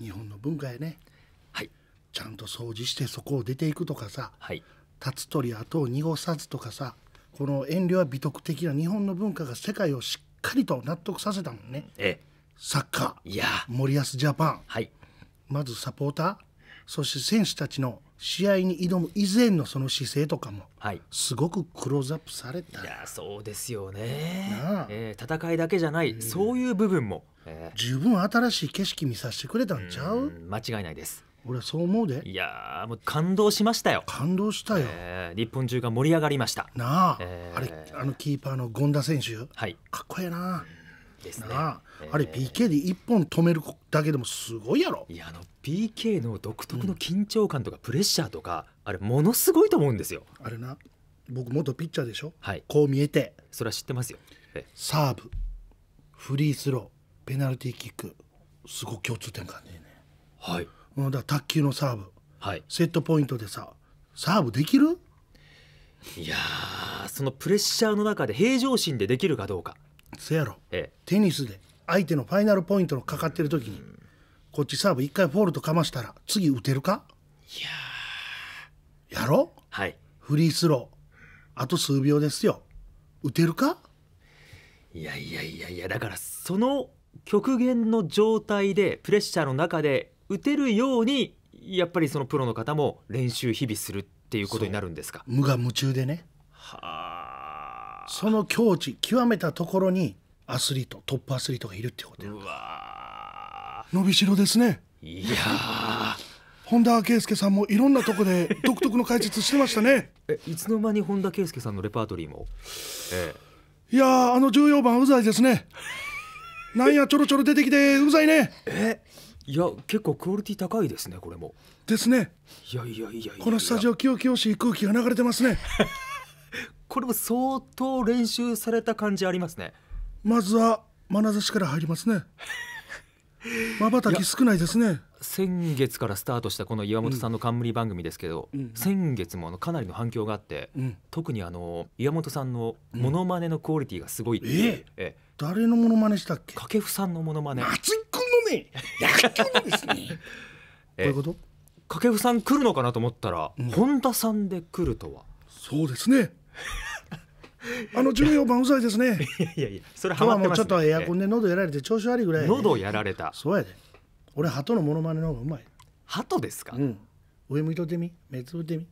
日本の文化やね、はい、ちゃんと掃除してそこを出ていくとかさ、はい、立つ鳥後を濁さずとかさこの遠慮は美徳的な日本の文化が世界をしっかりと納得させたもんね、ええ、サッカーいや森保ジャパン、はい、まずサポーターそして選手たちの試合に挑む以前のその姿勢とかも、すごくクローズアップされた、い、やそうですよね、えー、戦いだけじゃない、うん、そういう部分も十分新しい景色見させてくれたんちゃう間違いないです俺そう思うでいやもう感動しましたよ感動したよ、えー、日本中が盛り上がりましたなあ、えー、あれあのキーパーの権田選手、はい、かっこええなですね、あれ PK で1本止めるだけでもすごいやろいやあの PK の独特の緊張感とかプレッシャーとか、うん、あれものすごいと思うんですよあれな僕元ピッチャーでしょ、はい、こう見えてそれは知ってますよサーブフリースローペナルティーキックすごく共通点感じね、はい、うん、だ卓球のサーブ、はい、セットポイントでさサーブできるいやそのプレッシャーの中で平常心でできるかどうかせやろ、ええ、テニスで相手のファイナルポイントのかかってる時に、うん、こっちサーブ一回フォールとかましたら次打てるかいややろはいフリースローあと数秒ですよ打てるかいやいやいやいやだからその極限の状態でプレッシャーの中で打てるようにやっぱりそのプロの方も練習日々するっていうことになるんですか無我夢中でねはあその境地極めたところにアスリートトップアスリートがいるってことうわ伸びしろですねいや本田圭佑さんもいろんなとこで独特の解説してましたね えいつの間に本田圭佑さんのレパートリーも、ええ、いやあの14番うざいですねなんやちょろちょろ出てきてうざいねえいや結構クオリティ高いですねこれもですねいやいやいやこのスタジオ清々しい空気が流れてますね これも相当練習された感じありますねまずは眼差しから入りますねまばたき少ないですね先月からスタートしたこの岩本さんの冠番組ですけど、うんうん、先月もあのかなりの反響があって、うん、特にあの岩本さんのモノマネのクオリティがすごいって、ええ誰のモノマネしたっけ掛布さんのモノマネ松井君のね野球のですね どういうこと掛布さん来るのかなと思ったら、本田さんで来るとはそうですねあの14番うざいですね。いやいやいや、それはマってまもうちょっとエアコンで喉やられて調子悪いぐらいや喉やられた。そうやで。俺鳩のモノマネの方がうまい。鳩ですか、うん。上向いとってみ、目つぶってみ。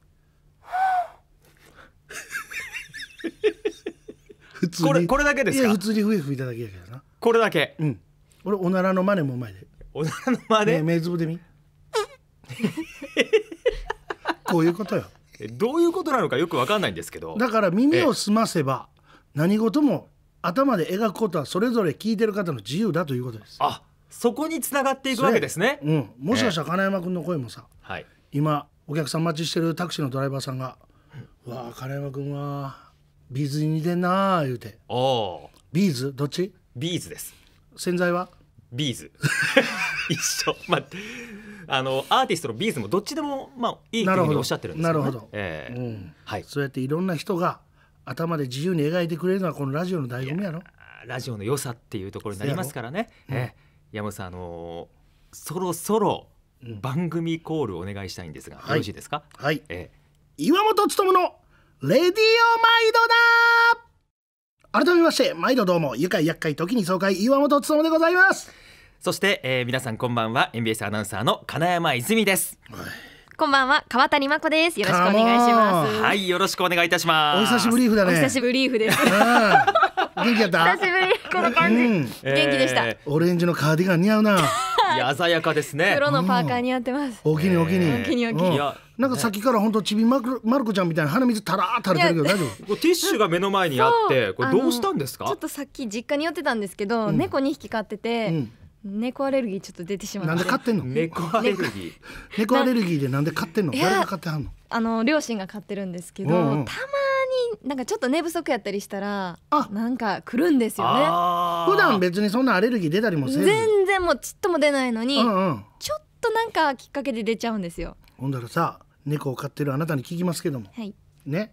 普通にこれこれだけですかいや普通に笛吹いただけやけどな。これだけ。うん。俺おならのマネもうまいで。おならの真ね目つぶってみ。こういうことよ。どういうことなのかよく分かんないんですけどだから耳を澄ませば何事も頭で描くことはそれぞれ聞いてる方の自由だということですあそこにつながっていくわけですね、うん、もしかしたら金山君の声もさ、はい、今お客さん待ちしてるタクシーのドライバーさんが「うん、わあ金山君はビーズに似てんな」言うて「ビーズどっち?」ビーズです洗剤はビーズ 一緒、まあ、あのアーティストのビーズもどっちでも、まあ、いいふうにおっしゃってるんですよ、ね、なるほど、えー、うん、はい、そうやっていろんな人が頭で自由に描いてくれるのはこのラジオの醍醐味やろラジオの良さっていうところになりますからね、うん、えー、山本さん、あのー、そろそろ番組コールお願いしたいんですが、うん、よろしいですかはい、えー、岩本勉のレディオマイドだ改めまして毎度どうも愉快厄介時に爽快岩本勉でございますそして、えー、皆さんこんばんは NBS アナウンサーの金山泉ですこんばんは川谷真子ですよろしくお願いしますはいよろしくお願いいたしますお久しぶりだねお久しぶりです元気やった久しぶりこの感じ、うん、元気でした、えー、オレンジのカーディガン似合うな や鮮やかですね黒のパーカー似合ってます、お気にお気にお気にお気に、うん、なんかさっきから本当ちびまるまる子ちゃんみたいな鼻水たらー垂れてるけど大丈夫 ティッシュが目の前にあってこれどうしたんですかちょっとさっき実家に寄ってたんですけど、猫2匹飼ってて、猫アレルギーちょっと出てしまってなんで飼ってんの 猫アレルギー猫アレルギーでなんで飼ってんの誰が飼ってはんのあの両親が飼ってるんですけど、うんうん、たまになんかちょっと寝不足やったりしたらあなんか来るんですよね普段別にそんなアレルギー出たりもせず全然もうちっとも出ないのに、うんうん、ちょっとなんかきっかけで出ちゃうんですよほんだらさ猫を飼ってるあなたに聞きますけども、はい、ね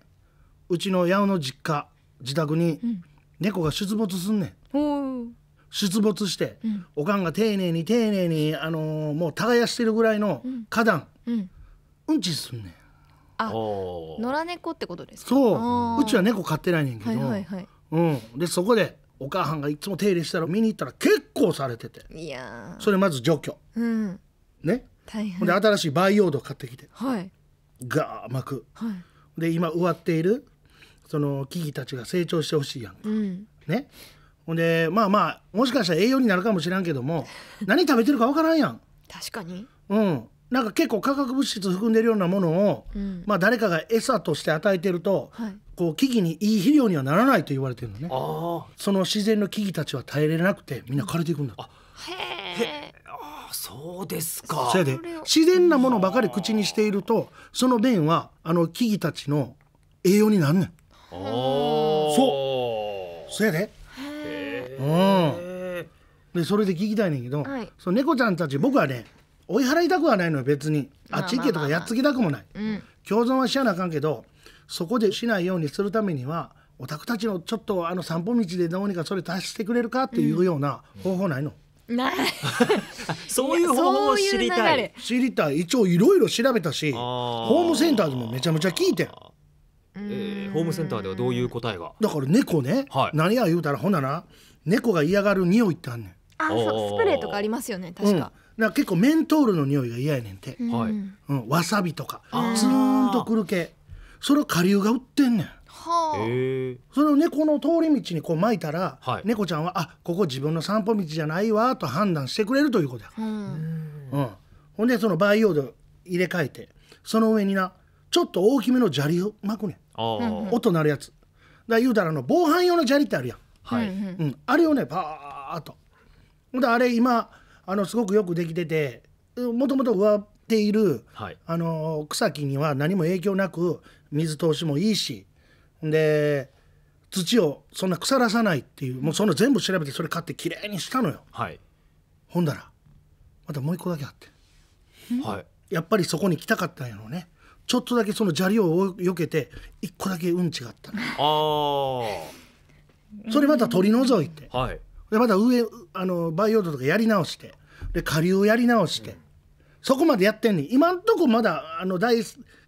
うちの八尾の実家自宅に猫が出没すんねん、うん出没して、うん、おかんが丁寧に丁寧に、あのー、もう耕してるぐらいの花壇、うん、うん、ちすんねん。あ野良猫ってことですかそううちは猫飼ってないねんけど、はいはいはい、うん、でそこでお母さんがいつも手入れしたら見に行ったら結構されてていやそれまず除去、うん、ね大変で新しい培養土買ってきて、はい、ガー巻く、はい、で今植わっているその木々たちが成長してほしいやんか、うん、ねほんでまあまあもしかしたら栄養になるかもしらんけども 何食べてるか分からんやん。確かに、うん、なんか結構化学物質含んでるようなものを、うん、まあ、誰かが餌として与えてると、はい、こう木々にいい肥料にはならないと言われてるのねその自然の木々たちは耐えれなくてみんな枯れていくんだ、うん、あへあそうですかそやで自然なものばかり口にしているとその便はあの木々たちの栄養になんねんそうそやでうん、でそれで聞きたいねんけど、はい、その猫ちゃんたち僕はね追い払いたくはないのよ別にあっち行けとかやっつけたくもない、共存はしやなあかんけどそこでしないようにするためにはお宅たちのちょっとあの散歩道でどうにかそれ達してくれるかっていうような方法ないの、うん、ない そういう方法を知りたい知りたい一応いろいろ調べたしホームセンターでもめちゃめちゃ聞いてんえー、ホームセンターではどういう答えがだから猫ね、はい、何や言うたらほんなら猫が嫌がる匂いってあんねんあそうスプレーとかありますよね確か、うん、な結構メントールの匂いが嫌やねんて、はいうん、わさびとかツーンとくる系それを下流が売ってんねんはあ、それを猫の通り道にこう巻いたら、はい、猫ちゃんは「あここ自分の散歩道じゃないわ」と判断してくれるということや、うん、うん、ほんでその培養土入れ替えてその上になちょっと大きめの砂利を巻くねん音鳴るやつだから言うたらあの防犯用の砂利ってあるやんはい、うんあれをねパーッとほんであれ今あのすごくよくできててもともと植わっている、はい、あの草木には何も影響なく水通しもいいしで土をそんな腐らさないっていうもうその全部調べてそれ買ってきれいにしたのよ、はい、ほんだらまたもう一個だけあって、はい、やっぱりそこに来たかったんやろうねちょっとだけその砂利をよけて一個だけうんちがあったのあそれまた取り除いて、はい、でまた上あの培養土とかやり直してで下流やり直して、そこまでやってんねん今んとこまだあの大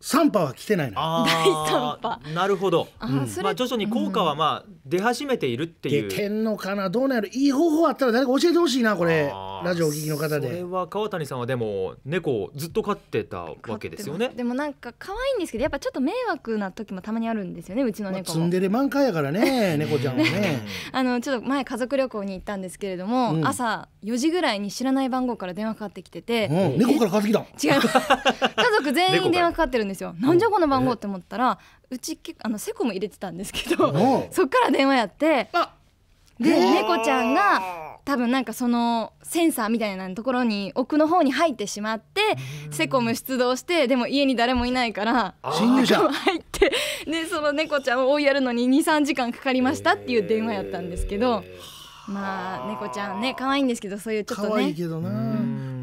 三波は来てないの第3波なるほど、あん、まあ、徐々に効果はまあ出始めているっていう、出てんのかなどうなる。いい方法あったら誰か教えてほしいなこれラジオお聞きの方でそれは川谷さんはでも猫をずっと飼ってたわけですよねでもなんか可愛いんですけどやっぱちょっと迷惑な時もたまにあるんですよねうちの猫も、まツンデレ満開やからね 猫ちゃんはね あのちょっと前家族旅行に行ったんですけれども、うん、朝4時ぐらいに知らない番号から電話かかってきてて、うん、猫からか ってきた違う家族全員電話かかってるんですですよなんじゃこの番号って思ったらうちあのセコム入れてたんですけどそっから電話やってで猫ちゃんが多分なんかそのセンサーみたいなところに奥の方に入ってしまってセコム出動してでも家に誰もいないから侵入者入ってでその猫ちゃんを追いやるのに23時間かかりましたっていう電話やったんですけどまあ猫ちゃんね可愛いんですけどそういうちょっとね。可愛いけどな、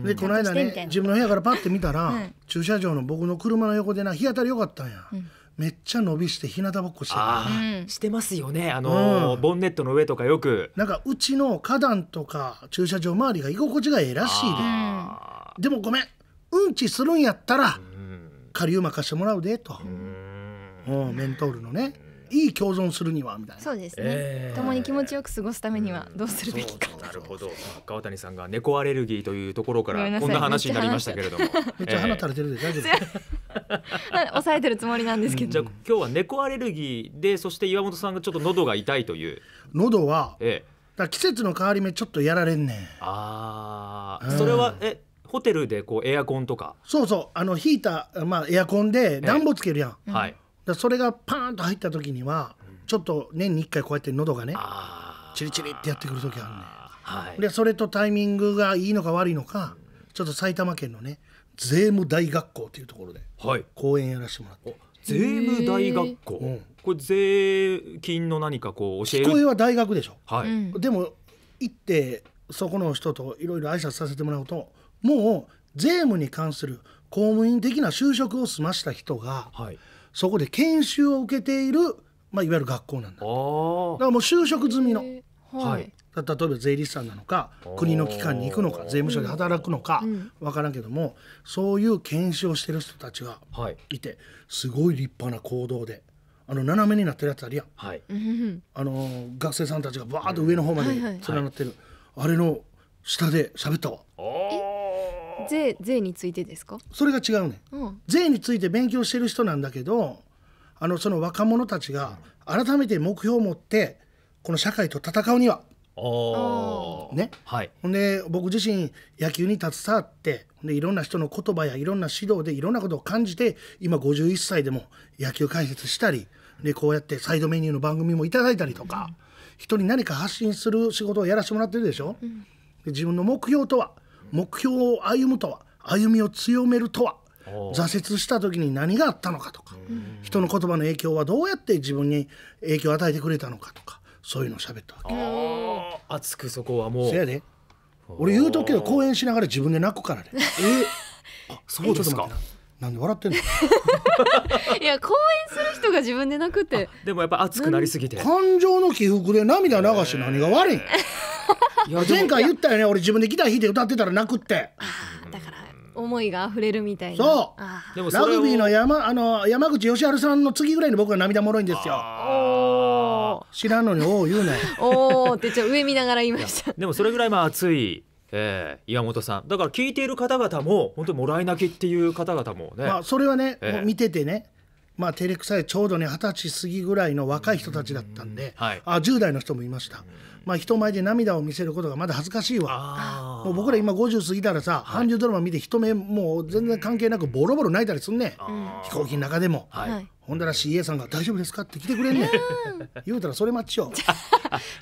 でこの間ね自分の部屋からパッて見たら、はい、駐車場の僕の車の横でな日当たり良かったんや、うん、めっちゃ伸びして日向ぼっこしてる、うん、してますよねあのーうん、ボンネットの上とかよくなんかうちの花壇とか駐車場周りが居心地がええらしいででもごめんうんちするんやったら、うん、うまかしてもらうでと。うメントールのねいい共存するにはみたいなそうですね、えー、共に気持ちよく過ごすためにはどうするべきか、うん、なるほど川谷さんが猫アレルギーというところからこんな話になりましたけれどもめっちゃ鼻垂れてるで大丈夫ですか 抑えてるつもりなんですけど、じゃあ今日は猫アレルギーでそして岩本さんがちょっと喉が痛いという喉は、ええだ季節の変わり目ちょっとやられんねんああ、うん、それはえホテルでこうエアコンとかそうそうあのヒーターまあエアコンで暖房つけるやん、ええ、はいだそれがパーンと入った時には、ちょっと年に1回こうやって喉がねチリチリってやってくる時あるねはい、でそれとタイミングがいいのか悪いのかちょっと埼玉県のね税務大学校というところで講演やらせてもらって、はい、税務大学校、うん、これ税金の何かこう教える聞こえは大学でしょ、はい、うん、でも行ってそこの人といろいろ挨拶させてもらうともう税務に関する公務員的な就職を済ました人が、はい、そこで研修を受けている、まあ、いわゆる学校なんだだからもう就職済みの、はい、例えば税理士さんなのか国の機関に行くのか税務署で働くのか、分からんけどもそういう研修をしてる人たちがいて、はい、すごい立派な行動で。あの斜めになってるやつあるやん、はい、あの学生さんたちがバーッと上の方まで連なってる、うんはいはい、あれの下で喋ったわ。税税についてですかそれが違うね、うん、税について勉強してる人なんだけどあのその若者たちが改めて目標を持ってこの社会と戦うにはね、はい、ほんで僕自身野球に携わってでいろんな人の言葉やいろんな指導でいろんなことを感じて今51歳でも野球解説したりでこうやってサイドメニューの番組もいただいたりとか、うん、人に何か発信する仕事をやらせてもらってるでしょ。うん、で自分の目標とは目標を歩むとは歩みを強めるとは挫折した時に何があったのかとか人の言葉の影響はどうやって自分に影響を与えてくれたのかとかそういうのを喋ったわけ熱くそこはもうせやで俺言うとけど講演しながら自分で泣くからねえあそうですかなんで笑ってんのいや講演する人が自分で泣くってでもやっぱ熱くなりすぎて感情の起伏で涙流して何が悪い 前回言ったよね俺自分でギター弾いて歌ってたら泣くってだから思いが溢れるみたいなそうでもラグビーの山あの山口義晴さんの次ぐらいに僕は涙もろいんですよ知らんのに「おお」言うね おお」ってちょ上見ながら言いましたでもそれぐらいまあ熱いえー、岩本さんだから聞いている方々も本当にもらい泣きっていう方々もね、まあ、それはね、えー、見ててねまあ、れくさいちょうどね二十歳過ぎぐらいの若い人たちだったんで、はい、あ10代の人もいました、まあ、人前で涙を見せることがまだ恥ずかしいわもう僕ら今50過ぎたらさ、韓流ドラマ見て人目もう全然関係なくボロボロ泣いたりすんね、飛行機の中でも、はい、ほんだら CA さんが「大丈夫ですか?」って来てくれんねん言うたらそれ待ちよ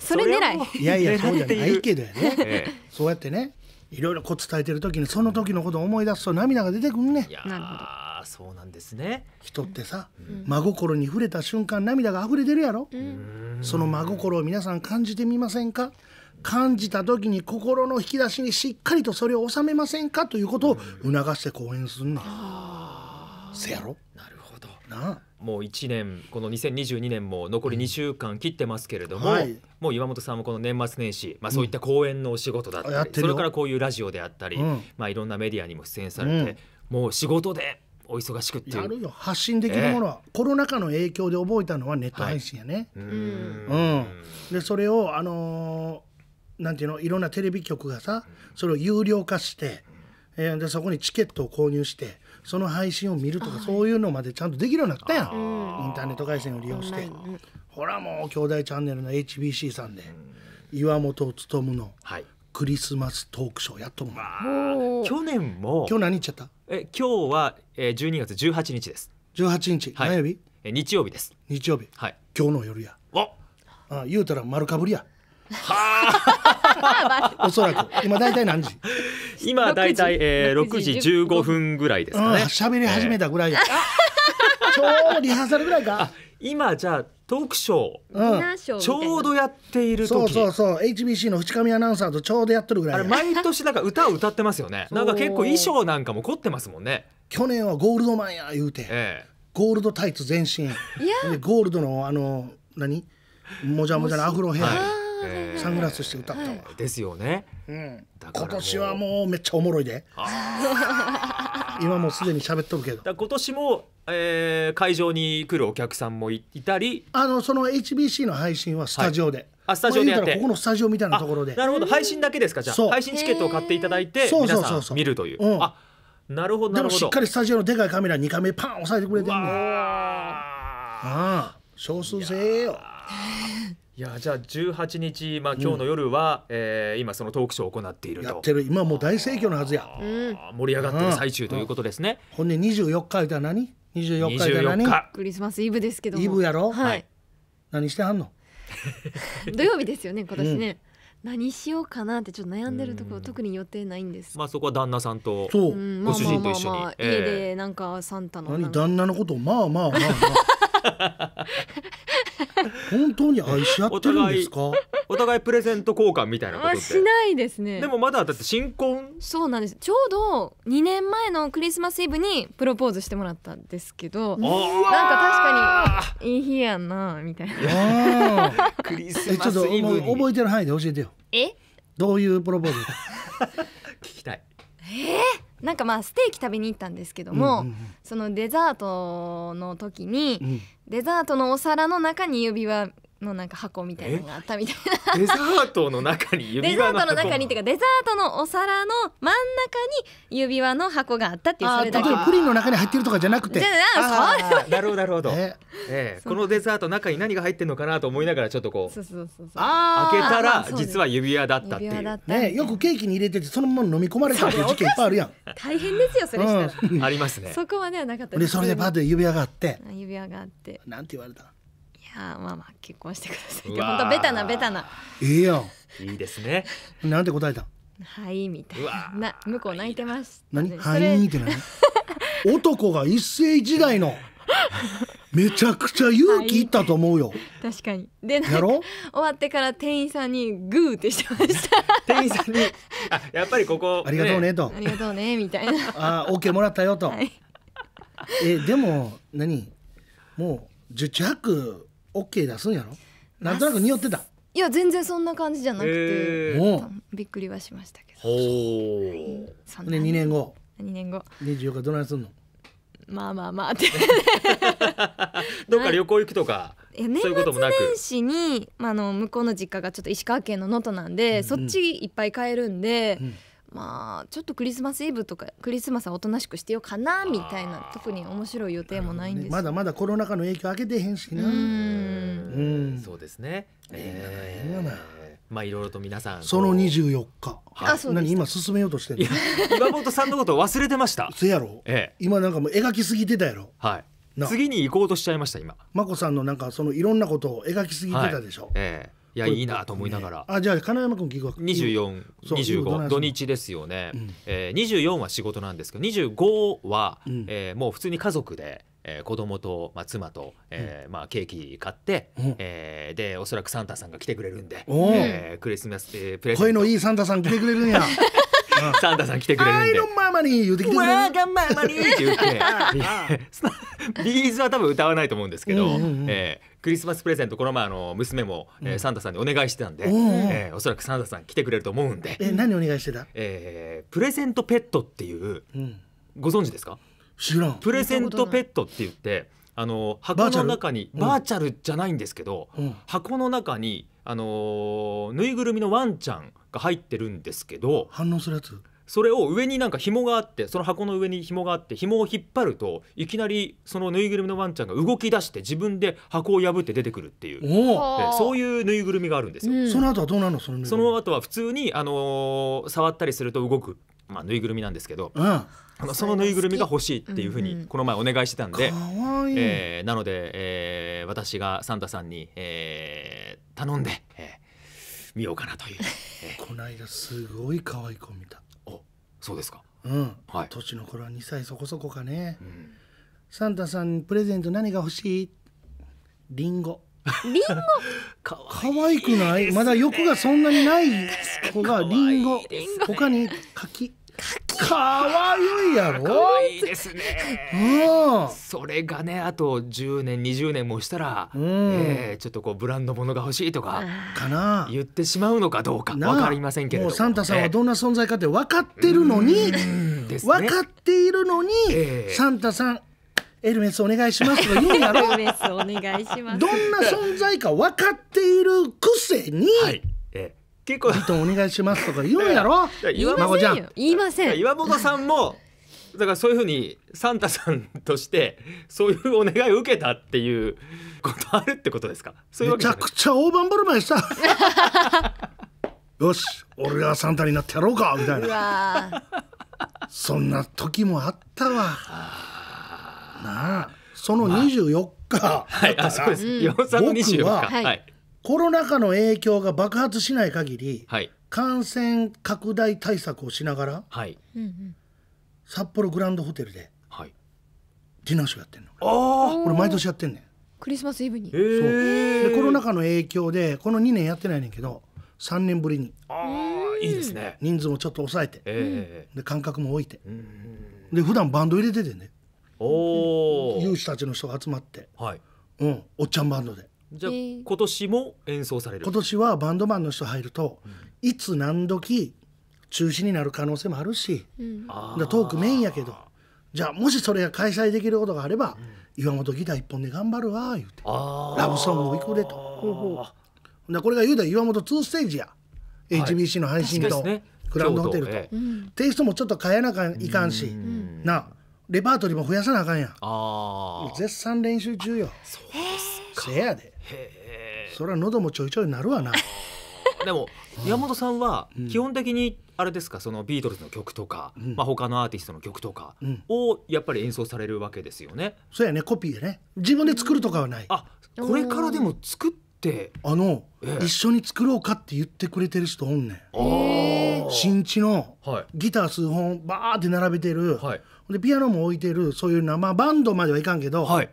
それ狙いいやいやそうじゃないけどやね、ええ、そうやってねいろいろこう伝えてる時にその時のことを思い出すと涙が出てくんねなるほどあそうなんですね人ってさ、真心に触れた瞬間涙が溢れてるやろ、その真心を皆さん感じてみませんか感じた時に心の引き出しにしっかりとそれを収めませんかということを促して講演するの、せやろなるほどなもう1年この2022年も残り2週間切ってますけれども、はい、もう岩本さんもこの年末年始、まあ、そういった講演のお仕事だったり、うん、それからこういうラジオであったり、うん、まあ、いろんなメディアにも出演されて、うん、もう仕事でお忙しくってやるよ発信できるものは、コロナ禍の影響で覚えたのはネット配信やね、はい、うんでそれをあのー、なんていうのいろんなテレビ局がさそれを有料化して、えー、でそこにチケットを購入してその配信を見るとかそういうのまでちゃんとできるようになったやんインターネット回線を利用して、ほらもう「兄弟チャンネル」の HBC さんで岩本勉のクリスマストークショーやっとも、ま去年も今日何言っちゃったえ今日はえ12月18日です18日、は何曜日え日曜日です日曜日はい今日の夜やおあ言うたら丸かぶりやはあ おそらく今大体何時今大体、えー、6時15分ぐらいですかね喋、うん、り始めたぐらいや、えー、ちょうどリハーサルぐらいか今じゃあトークショー、うん、ちょうどやっている時そうそうそう HBC の淵上アナウンサーとちょうどやってるぐらいあれ毎年なんか歌を歌ってますよね なんか結構衣装なんかも凝ってますもんね去年はゴールドマンや言うて、ええ、ゴールドタイツ全身ゴールドのあの何もじゃもじゃのアフロヘア、えー、サングラスして歌ったわ、ですよね、うん、今年はもうめっちゃおもろいで今もうすでに喋っとるけど今年も、えー、会場に来るお客さんもいたりあのその HBC の配信はスタジオで、はい、あスタジオでやってここのスタジオみたいなところでなるほど配信だけですかじゃあ配信チケットを買っていただいて皆さん見るという、うん、あなるほどでもしっかりスタジオのでかいカメラ2画目パン押さえてくれてるのああ少数精鋭よいやじゃあ18日、まあ今日の夜は、うん、えー、今そのトークショーを行っているとやってる今もう大盛況のはずや、うん、盛り上がってる最中ということですね、うん、ほんで24日言ったら何24日言何クリスマスイブですけどイブやろ、はい、何してはんの 土曜日ですよね今年ね、うん、何しようかなってちょっと悩んでるところ特に予定ないんです。まあそこは旦那さんとご主人と一緒に、家でなんかサンタの何旦那のことまあまあまあ 本当に愛し合ってるんですかお互いプレゼント交換みたいなことってしないですねでもまだだって新婚そうなんですちょうど2年前のクリスマスイブにプロポーズしてもらったんですけどなんか確かにいい日やなみたいな クリスマスイブに覚えてる範囲で教えてよえどういうプロポーズ 聞きたいえっなんかまあステーキ食べに行ったんですけども、うんうんうん、そのデザートの時に、デザートのお皿の中に指輪のなんか箱みたいなのがあったみたいなデザートの中に指輪デザートの中にっていうかデザートのお皿の真ん中に指輪の箱があったっていうそれだけプリンの中に入ってるとかじゃなくてなるほどなるほど、このデザート中に何が入ってるのかなと思いながらちょっとこうそうそうそうそう開けたら実は指輪だったっていうねよくケーキに入れててそのまま飲み込まれたっていう事件いっぱいあるやん大変ですよそれしたら、ありますねそこまではなかったでそれでパッと指輪があって指輪があってなんて言われたやまあまあ結婚してくださいって本当ベタなベタないいよいいですねなんて答えたはいみたいなな向こう泣いてます何はいって何男が一世時代のめちゃくちゃ勇気いったと思うよ、はい、確かにでやろ終わってから店員さんにグーってしてました店員さんにあやっぱりここ、ね、ありがとうねとありがとうねみたいなあー OK もらったよと、はい、えでも何もう十着 OK 出すんやろなんとなく匂ってたいや全然そんな感じじゃなくて、えー、びっくりはしましたけどお、はい、2年後2年後24日どないすんのまあまあまあって どっか旅行行くとか、そういうこと年始に、まあ、あの向こうの実家がちょっと石川県の能登なんで、うんうん、そっちいっぱい帰るんで、うんまあちょっとクリスマスイブとかクリスマスはおとなしくしてようかなみたいな特に面白い予定もないんです、ね、まだまだコロナ禍の影響開けてへんしなうんそうですねええー、えまあいろいろと皆さんその24日、あそう何今進めようとしてる岩本さんのこと忘れてましたせやろ、ええ、今なんかもう描きすぎてたやろはい次に行こうとしちゃいました今眞子さんのなんかそのいろんなことを描きすぎてたでしょ、はい、ええいやいいなと思いながら、ね、あじゃあ金山君聞くわ四、二十五土日ですよね、うん、え二十四は仕事なんですけど二十五は、うん、えー、もう普通に家族でえー、子供と、まあ、妻と、えーまあ、ケーキ買って、うえでおそらくサンタさんが来てくれるんで、えー、クリスマス、えー、プレゼント声のいいサンタさん来てくれるんや サンタさん来てくれるんで。ママに言てきてる。わがママにって言って、ビーズは多分歌わないと思うんですけど、えー、クリスマスプレゼントこの前あの娘も、えー、サンタさんにお願いしてたんで、えー、おそらくサンタさん来てくれると思うんで。え何お願いしてた？えー、プレゼントペットっていう、ご存知ですか？知らん。プレゼントペットって言って。あの箱の中にバーチャルじゃないんですけど、箱の中にあのぬいぐるみのワンちゃんが入ってるんですけど反応するやつそれを上になんか紐があってその箱の上に紐があって紐を引っ張るといきなりそのぬいぐるみのワンちゃんが動き出して自分で箱を破って出てくるっていうそういうぬいぐるみがあるんですよ、うん、その後はどうなのそのその後は普通に、あのー、触ったりすると動く、まあ、ぬいぐるみなんですけど、うん、そのぬいぐるみが欲しいっていうふうにこの前お願いしてたんで、うん、えー、なので、えー、私がサンタさんに、えー、頼んで、えー見ようかなという、この間すごい可愛い子見たおそうですかうん、はい年の頃は2歳そこそこかね、んサンタさんにプレゼント何が欲しいリンゴリンゴ かわ可愛くないまだ欲がそんなにない子がリンゴ他に柿柿かわいいやろかわいいですね、うん、それがねあと10年20年もしたら、うん、えー、ちょっとこうブランドものが欲しいとかかな言ってしまうのかどうか分かりませんけれどもサンタさんはどんな存在かって分かってるのに、ね、分かっているのに、えー、サンタさんエルメスお願いしますとか言うんやろエルメスお願いしますどんな存在か分かっているくせに、はい結構リトンお願いしますとか言うやろ 言いませんよ言いません岩本さんもだからそういうふうにサンタさんとして そういうお願いを受けたっていうことあるってことですかそういうめちゃくちゃ大盤振る舞いした よし俺がサンタになってやろうかみたいなそんな時もあったわなあその24日、まあ、はいあそうです、うん、僕は、はいコロナ禍の影響が爆発しない限り、はい、感染拡大対策をしながら、はい、札幌グランドホテルで、はい、ディナーショーやってんのあれ毎年やってんねんクリスマスイブにそうでコロナ禍の影響でこの2年やってないねんけど3年ぶりにああいいですね人数もちょっと抑えて、で間隔も置いてで普段バンド入れててね有志たちの人が集まって、はいうん、おっちゃんバンドで。じゃあ、えー今年も演奏される今年はバンドマンの人入ると、いつ何時中止になる可能性もあるし、うんだトークメインやけどじゃあもしそれが開催できることがあれば、岩本ギター一本で頑張るわ言うてラブソングいくでとほうほだこれが言うたら岩本2ステージや、い HBC の配信と、グランドホテルと、えテイストもちょっと変えなきゃいかんし、んなレパートリーも増やさなあかんやん絶賛練習中よそうすせやでそりゃ喉もちょいちょいなるわな でも山本さんは基本的にあれですかそのビートルズの曲とか、うん、まあ他のアーティストの曲とかをやっぱり演奏されるわけですよね。そうやねコピーでね自分で作るとかはない。あこれからでも作ってあの、ええ、一緒に作ろうかって言ってくれてる人おんねん。新地のギター数本バーって並べてる、はい、でピアノも置いてるそういう生バンドまではいかんけど、はい、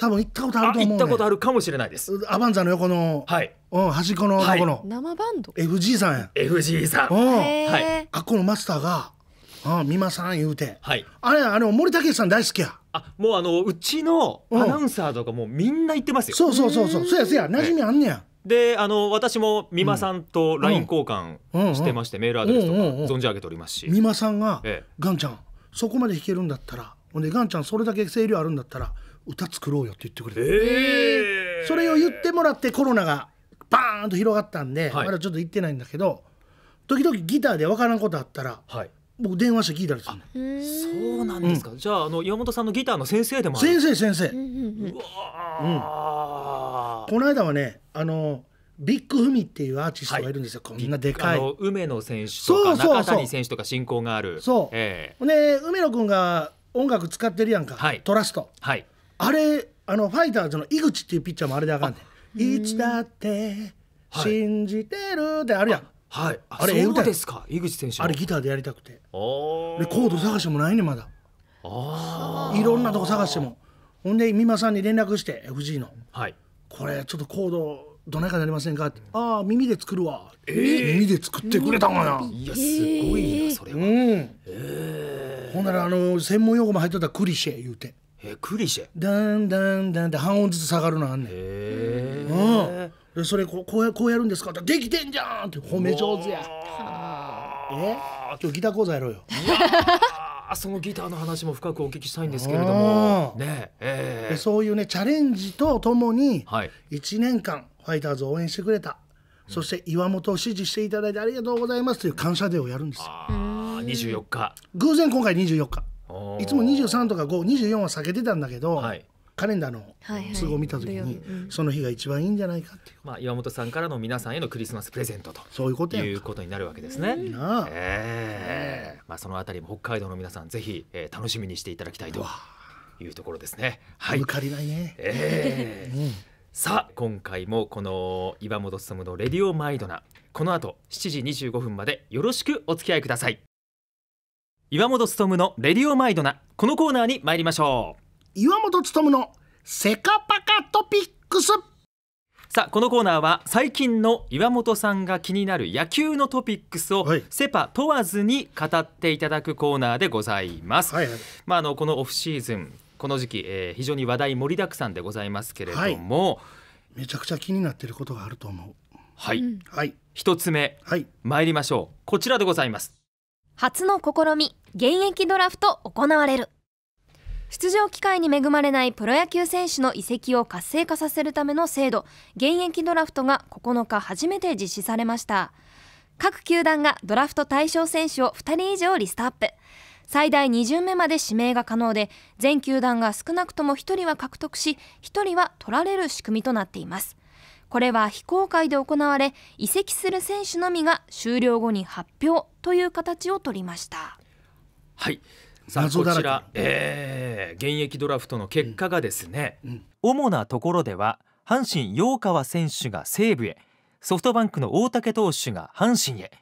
多分行ったことあると思う、ね、行ったことあるかもしれないですアバンザの横の、はい、うん、端っこのこの、はい、生バンド FG さんや FG さん、うん、あっこのマスターが「あ美馬さん」言うて、はい、あれあの森武さん大好きやあもうあのうちのアナウンサーとかもみんな行ってますよ、うん、そうそうそうそうそうやそうや馴染みあんねや、であの私も美馬さんと LINE 交換してまして、メールアドレスとか存じ上げておりますし美馬さんが、ええ「ガンちゃんそこまで弾けるんだったらほんでガンちゃんそれだけ声量あるんだったら歌作ろうよって言ってくれて、えー、それを言ってもらってコロナがバーンと広がったんで、はい、まだちょっと行ってないんだけど時々ギターで分からんことあったら、はい、僕電話して聞いたりするそうなんですか、うん、じゃああの山本さんのギターの先生でも先生先生うわ、うん、この間はねあのビッグフミっていうアーティストがいるんですよ、はい、こんなでかい梅野選手とか中谷選手とか親交があるそう、えー、ね梅野君が音楽使ってるやんか、はい、トラストはいあれあのファイターズの井口っていうピッチャーもあれであかんねんいつだって信じてるであるやん、はい、あれそうですか井口選手あれギターでやりたくてでコード探してもないねまだいろんなとこ探してもほんで美馬さんに連絡して FG の、はい、これちょっとコードどないかなりませんかって「ああ耳で作るわ」えー、耳で作ってくれたんやいやすごいなそれは、うんえほんならあの専門用語も入っとったら「クリシェ」言うて。えクリシェだんだんだんって半音ずつ下がるのあんねんへえ、うん、それこうこうやこうやるんですかできてんじゃん!」って褒め上手やえ今日ギター講座やろうよあ そのギターの話も深くお聞きしたいんですけれども、ねえー、そういうねチャレンジとともに1年間ファイターズを応援してくれた、はい、そして岩本を支持していただいてありがとうございますという感謝デーをやるんですよ。24日偶然今回24日いつも23とか524は避けてたんだけど、はい、カレンダーの都合を見た時に、はいはいその日が一番いいんじゃないかっていう、まあ、岩本さんからの皆さんへのクリスマスプレゼントとそういうこということになるわけですね。いいえー、まあ、そのあたりも北海道の皆さんぜひ、えー、楽しみにしていただきたいというところですね。はい、かりないね、えーうん、さあ今回もこの岩本進の「レディオマイドナ」この後7時25分までよろしくお付き合いください。岩本勤のレディオマイドナこのコーナーに参りましょう岩本勤のセカパカトピックスさあこのコーナーは最近の岩本さんが気になる野球のトピックスを、セパ問わずに語っていただくコーナーでございます、はいはい、まああのこのオフシーズンこの時期、えー、非常に話題盛りだくさんでございますけれども、はい、めちゃくちゃ気になっていることがあると思うはい、うん、はい、一つ目、はい、参りましょうこちらでございます初の試み現役ドラフト行われる出場機会に恵まれないプロ野球選手の移籍を活性化させるための制度現役ドラフトが9日初めて実施されました各球団がドラフト対象選手を2人以上リストアップ最大2巡目まで指名が可能で全球団が少なくとも1人は獲得し1人は取られる仕組みとなっていますこれは非公開で行われ移籍する選手のみが終了後に発表という形を取りました。はいさあこちら、えー、現役ドラフトの結果がですね、うんうん、主なところでは阪神陽川選手が西武へソフトバンクの大竹投手が阪神へ、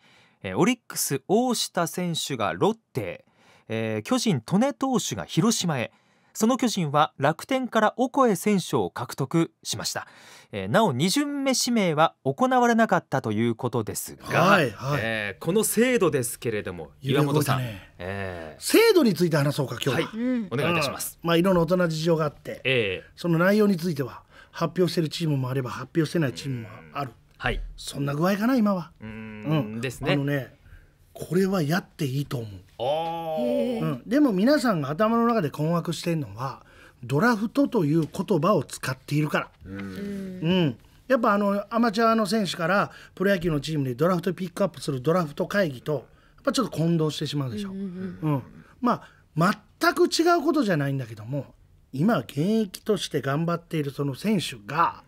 えオリックス大下選手がロッテへ、えー、巨人利根投手が広島へその巨人は楽天からオコエ選手を獲得しました、えー、なお2巡目指名は行われなかったということですが、はいはい、えー、この制度ですけれども岩本さん、ねえー、制度について話そうか今日は、はい、お願いいたします、あまあ、いろんな大人事情があって、えー、その内容については発表してるチームもあれば発表してないチームもある、はい、そんな具合かな今は。うん、ですね。あのねこれはやっていいと思う、うん、でも皆さんが頭の中で困惑してるのはドラフトという言葉を使っているから。うん、うんやっぱあのアマチュアの選手からプロ野球のチームでドラフトピックアップするドラフト会議とやっぱちょっと混同してしまうでしょ。うん、うんうんまあ全く違うことじゃないんだけども今現役として頑張っているその選手が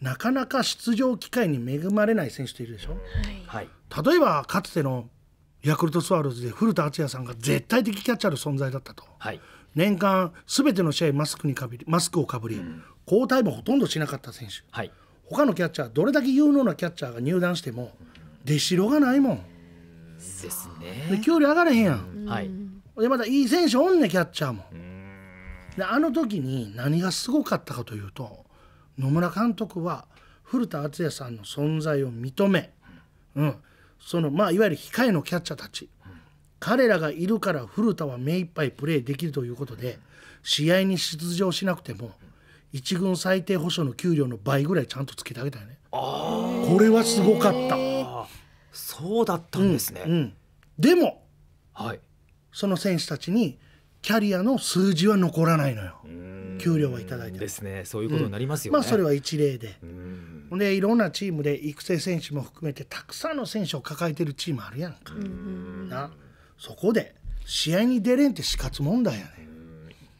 なかなか出場機会に恵まれない選手っているでしょ。はい、はい例えばかつてのヤクルトスワローズで古田敦也さんが絶対的キャッチャーの存在だったと、はい、年間すべての試合マスクにかぶりマスクをかぶり、うん、交代もほとんどしなかった選手、はい、他のキャッチャーどれだけ有能なキャッチャーが入団しても出しろがないもん。ですね。で給料上がれへんやん。はい、でまたいい選手おんねキャッチャーも。であの時に何がすごかったかというと野村監督は古田敦也さんの存在を認め、うん、そのまあいわゆる控えのキャッチャーたち、彼らがいるから古田は目いっぱいプレーできるということで試合に出場しなくても一軍最低保障の給料の倍ぐらいちゃんとつけてあげたよねこれはすごかったそうだったんですね、うんうん、でも、はい、その選手たちにキャリアの数字は残らないのよ給料はいただいてですねそういうことになりますよね、うん、まあそれは一例ででいろんなチームで育成選手も含めてたくさんの選手を抱えてるチームあるやんか、なそこで試合に出れんって死活問題やね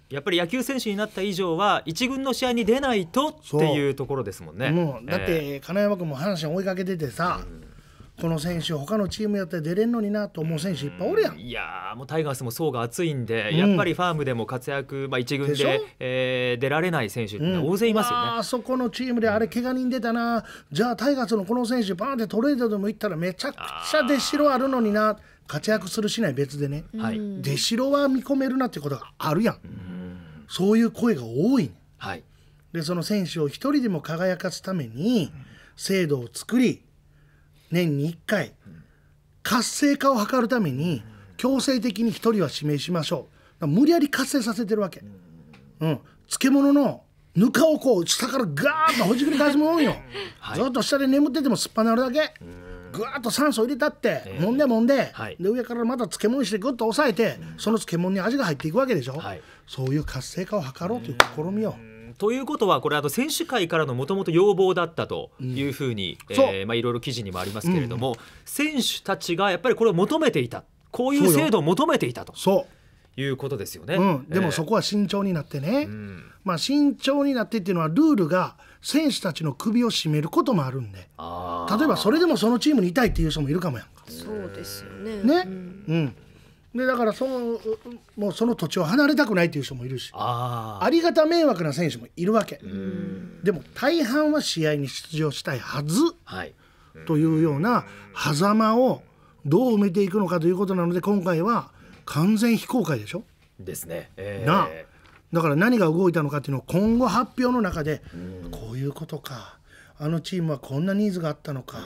やっぱり野球選手になった以上は一軍の試合に出ないとっていうところですもんね。もうだって金山君も阪神追いかけててさ、うんこの選手他のチームやって出れんのになと思う選手いっぱいおるやんいやもうタイガースも層が厚いんで、うん、やっぱりファームでも活躍、まあ、1軍でで、えー、出られない選手って大勢いますよね、うん、あそこのチームであれ怪我人出たなじゃあタイガースのこの選手バーンってトレードでも行ったらめちゃくちゃ出しろあるのにな活躍するしない別でね、はい、出しろは見込めるなってことがあるやん、うん、そういう声が多い、ね、はい、でその選手を一人でも輝かすために制度を作り年に1回活性化を図るために強制的に1人は指名しましょう無理やり活性させてるわけ、うん、漬物のぬかをこう下からガーッとほじくり返すもんよ、はい、ずっと下で眠っててもすっぱなるだけぐわっと酸素入れたって、えー、んでもんではい、で上からまた漬物してぐっと押さえて、その漬物に味が入っていくわけでしょ、はい、そういう活性化を図ろうという試みを。ということはこれあの選手会からのもともと要望だったというふうに、うん、えー、まあ、いろいろ記事にもありますけれども、うん、選手たちがやっぱりこれを求めていたこういう制度を求めていたと。いうことですよね、うん、でもそこは慎重になってね、まあ、慎重になってっていうのはルールが選手たちの首を絞めることもあるんで例えばそれでもそのチームにいたいっていう人もいるかもやんかそうですよねね、うんでだからそのもうその土地を離れたくないという人もいるしありがた迷惑な選手もいるわけでも大半は試合に出場したいはず、はい、というような狭間をどう埋めていくのかということなので今回は完全非公開でしょですね、えー、なだから何が動いたのかっていうのを今後発表の中でこういうことかあのチームはこんなニーズがあったのか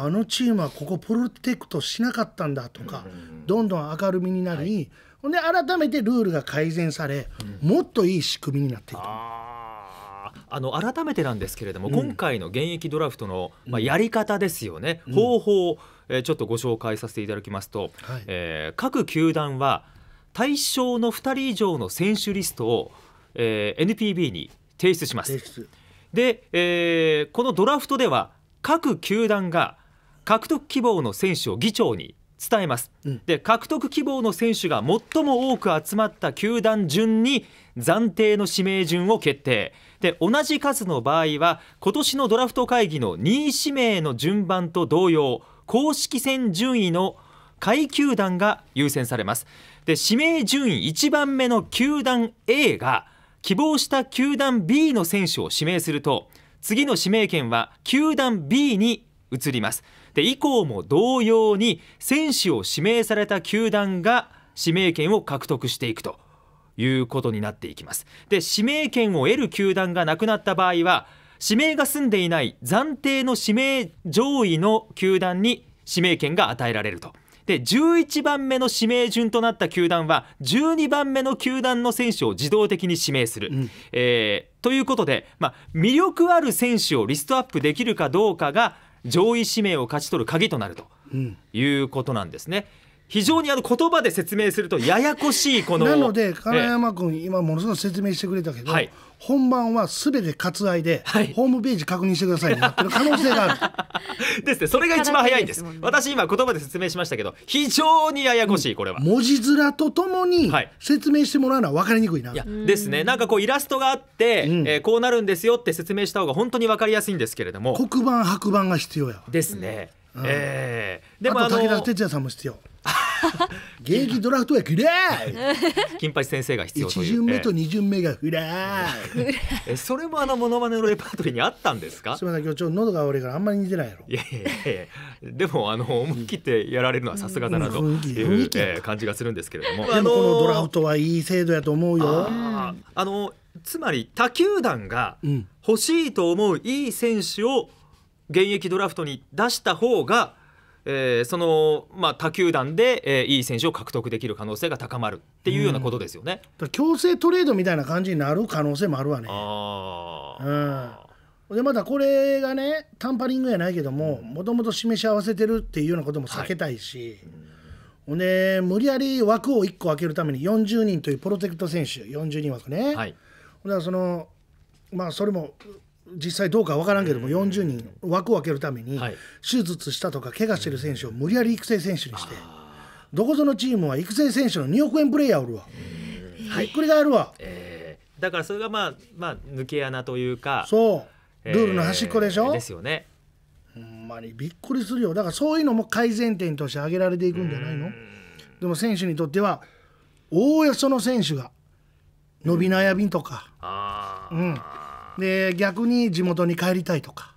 あのチームはここプロテクトしなかったんだとか、どんどん明るみになり、はい、ほんで改めてルールが改善され、もっといい仕組みになっていく。あの改めてなんですけれども、うん、今回の現役ドラフトの、まあ、やり方ですよね、うん、方法、えー、ちょっとご紹介させていただきますと、はい、えー、各球団は対象の2人以上の選手リストを、えー、NPB に提出します。で、えこのドラフトでは各球団が獲得希望の選手を議長に伝えます、うん、で獲得希望の選手が最も多く集まった球団順に暫定の指名順を決定で同じ数の場合は今年のドラフト会議の2位指名の順番と同様公式戦順位の下位球団が優先されますで指名順位1番目の球団 A が希望した球団 B の選手を指名すると次の指名権は球団 B に移りますで以降も同様に選手を指名された球団が指名権を獲得していくということになっていきますで指名権を得る球団がなくなった場合は指名が済んでいない暫定の指名上位の球団に指名権が与えられるとで11番目の指名順となった球団は12番目の球団の選手を自動的に指名する、うん、えー、ということで、まあ、魅力ある選手をリストアップできるかどうかが上位指名を勝ち取る鍵となるということなんですね。非常にあの言葉で説明するとややこしいこのなので金山君、ええ、今ものすごく説明してくれたけど、はい、本番はすべて割愛で、はい、ホームページ確認してくださいになってる可能性がある ですねそれが一番早いんです、ね、私今言葉で説明しましたけど非常にややこしいこれは、文字面とともに説明してもらうのは分かりにくいな、はい、いですねなんかこうイラストがあって、うん、えー、こうなるんですよって説明した方が本当に分かりやすいんですけれども黒板白板が必要やですね、うんええー、でもあと武田鉄矢さんも必要現役 ドラフトは暗い 金八先生が必要と1巡目と2巡目が暗い それもあのモノマネのレパートリーにあったんですかすみません今日ちょっと喉が悪いからあんまり似てないやろいやいやいやでもあの思い切ってやられるのはさすがだなという感じがするんですけれどもでもこのドラフトはいい制度やと思うよあのつまり他球団が欲しいと思ういい選手を、現役ドラフトに出した方が、えー、その、まあ、他球団で、えー、いい選手を獲得できる可能性が高まるっていうようなことですよね。うん、強制トレードみたいな感じになる可能性もあるわね。あうん、でまたこれがねタンパリングやないけどももともと示し合わせてるっていうようなことも避けたいし、はい、無理やり枠を1個開けるために40人というプロテクト選手40人枠ね。はい、だからそのまあそれも実際どうか分からんけども、40人枠を空けるために、手術したとか怪我してる選手を無理やり育成選手にして、どこぞのチームは育成選手の2億円プレーヤーおるわ、びっくり返るわ、だからそれが、まあ、まあ抜け穴というかそうルールの端っこでしょ、ですよねほんまにびっくりするよだからそういうのも改善点として挙げられていくんじゃないのでも選手にとってはおおよその選手が伸び悩みとか、ああうんで逆に地元に帰りたいとか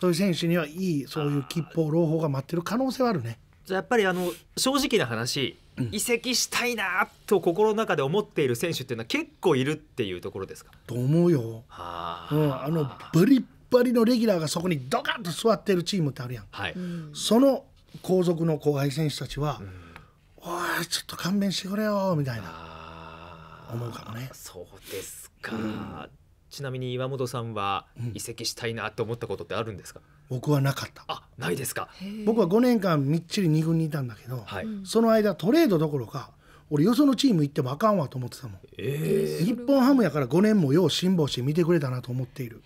そういう選手にはいいそういう吉報朗報が待ってる可能性はあるね。やっぱりあの正直な話、移籍したいなと心の中で思っている選手っていうのは結構いるっていうところですかと思うよ。あ、うん、あのバリバリのレギュラーがそこにドカンと座ってるチームってあるやん。はい、その後続の後輩選手たちは、おいちょっと勘弁してくれよみたいな思うかもね。そうですか、うん、ちなみに岩本さんは移籍したいなと思ったことってあるんですか、うん、僕はなかったあないですか僕は5年間みっちり2軍にいたんだけど、はい、その間トレードどころか俺よそのチーム行ってもあかんわと思ってたもん、えー、日本ハムやから5年もよう辛抱して見てくれたなと思っている、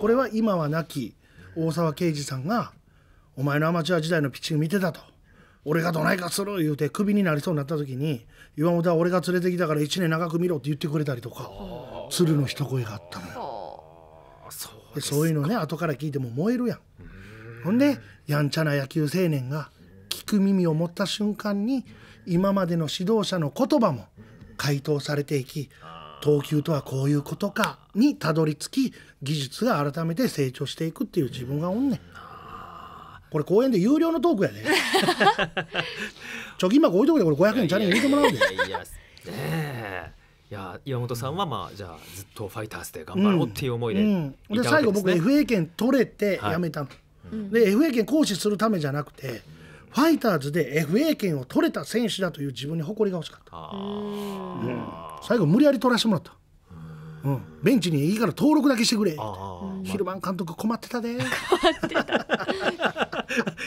これは今は亡き大沢啓二さんが「お前のアマチュア時代のピッチング見てた」と「俺がどないかする」言うてクビになりそうになった時に岩本は俺が連れてきたから1年長く見ろって言ってくれたりとか。鶴の一声があったのよそうそういうのね後から聞いても燃えるやんほんでやんちゃな野球青年が聞く耳を持った瞬間に今までの指導者の言葉も回答されていき投球とはこういうことかにたどり着き技術が改めて成長していくっていう自分がおんねん。これ公園で有料のトークやで、ね。貯金箱置いとくでこれ500円チャレンジ入れてもらうで。いやいやいや岩本さんはまあじゃあずっとファイターズで頑張ろうっていう思いで、ねうん、で最後僕 FA 権取れて辞めたの、はい、で FA 権行使するためじゃなくてファイターズで FA 権を取れた選手だという自分に誇りが欲しかった、うん、最後無理やり取らせてもらったうん、ベンチにいいから登録だけしてくれ、ま、ヒルマン監督困ってたで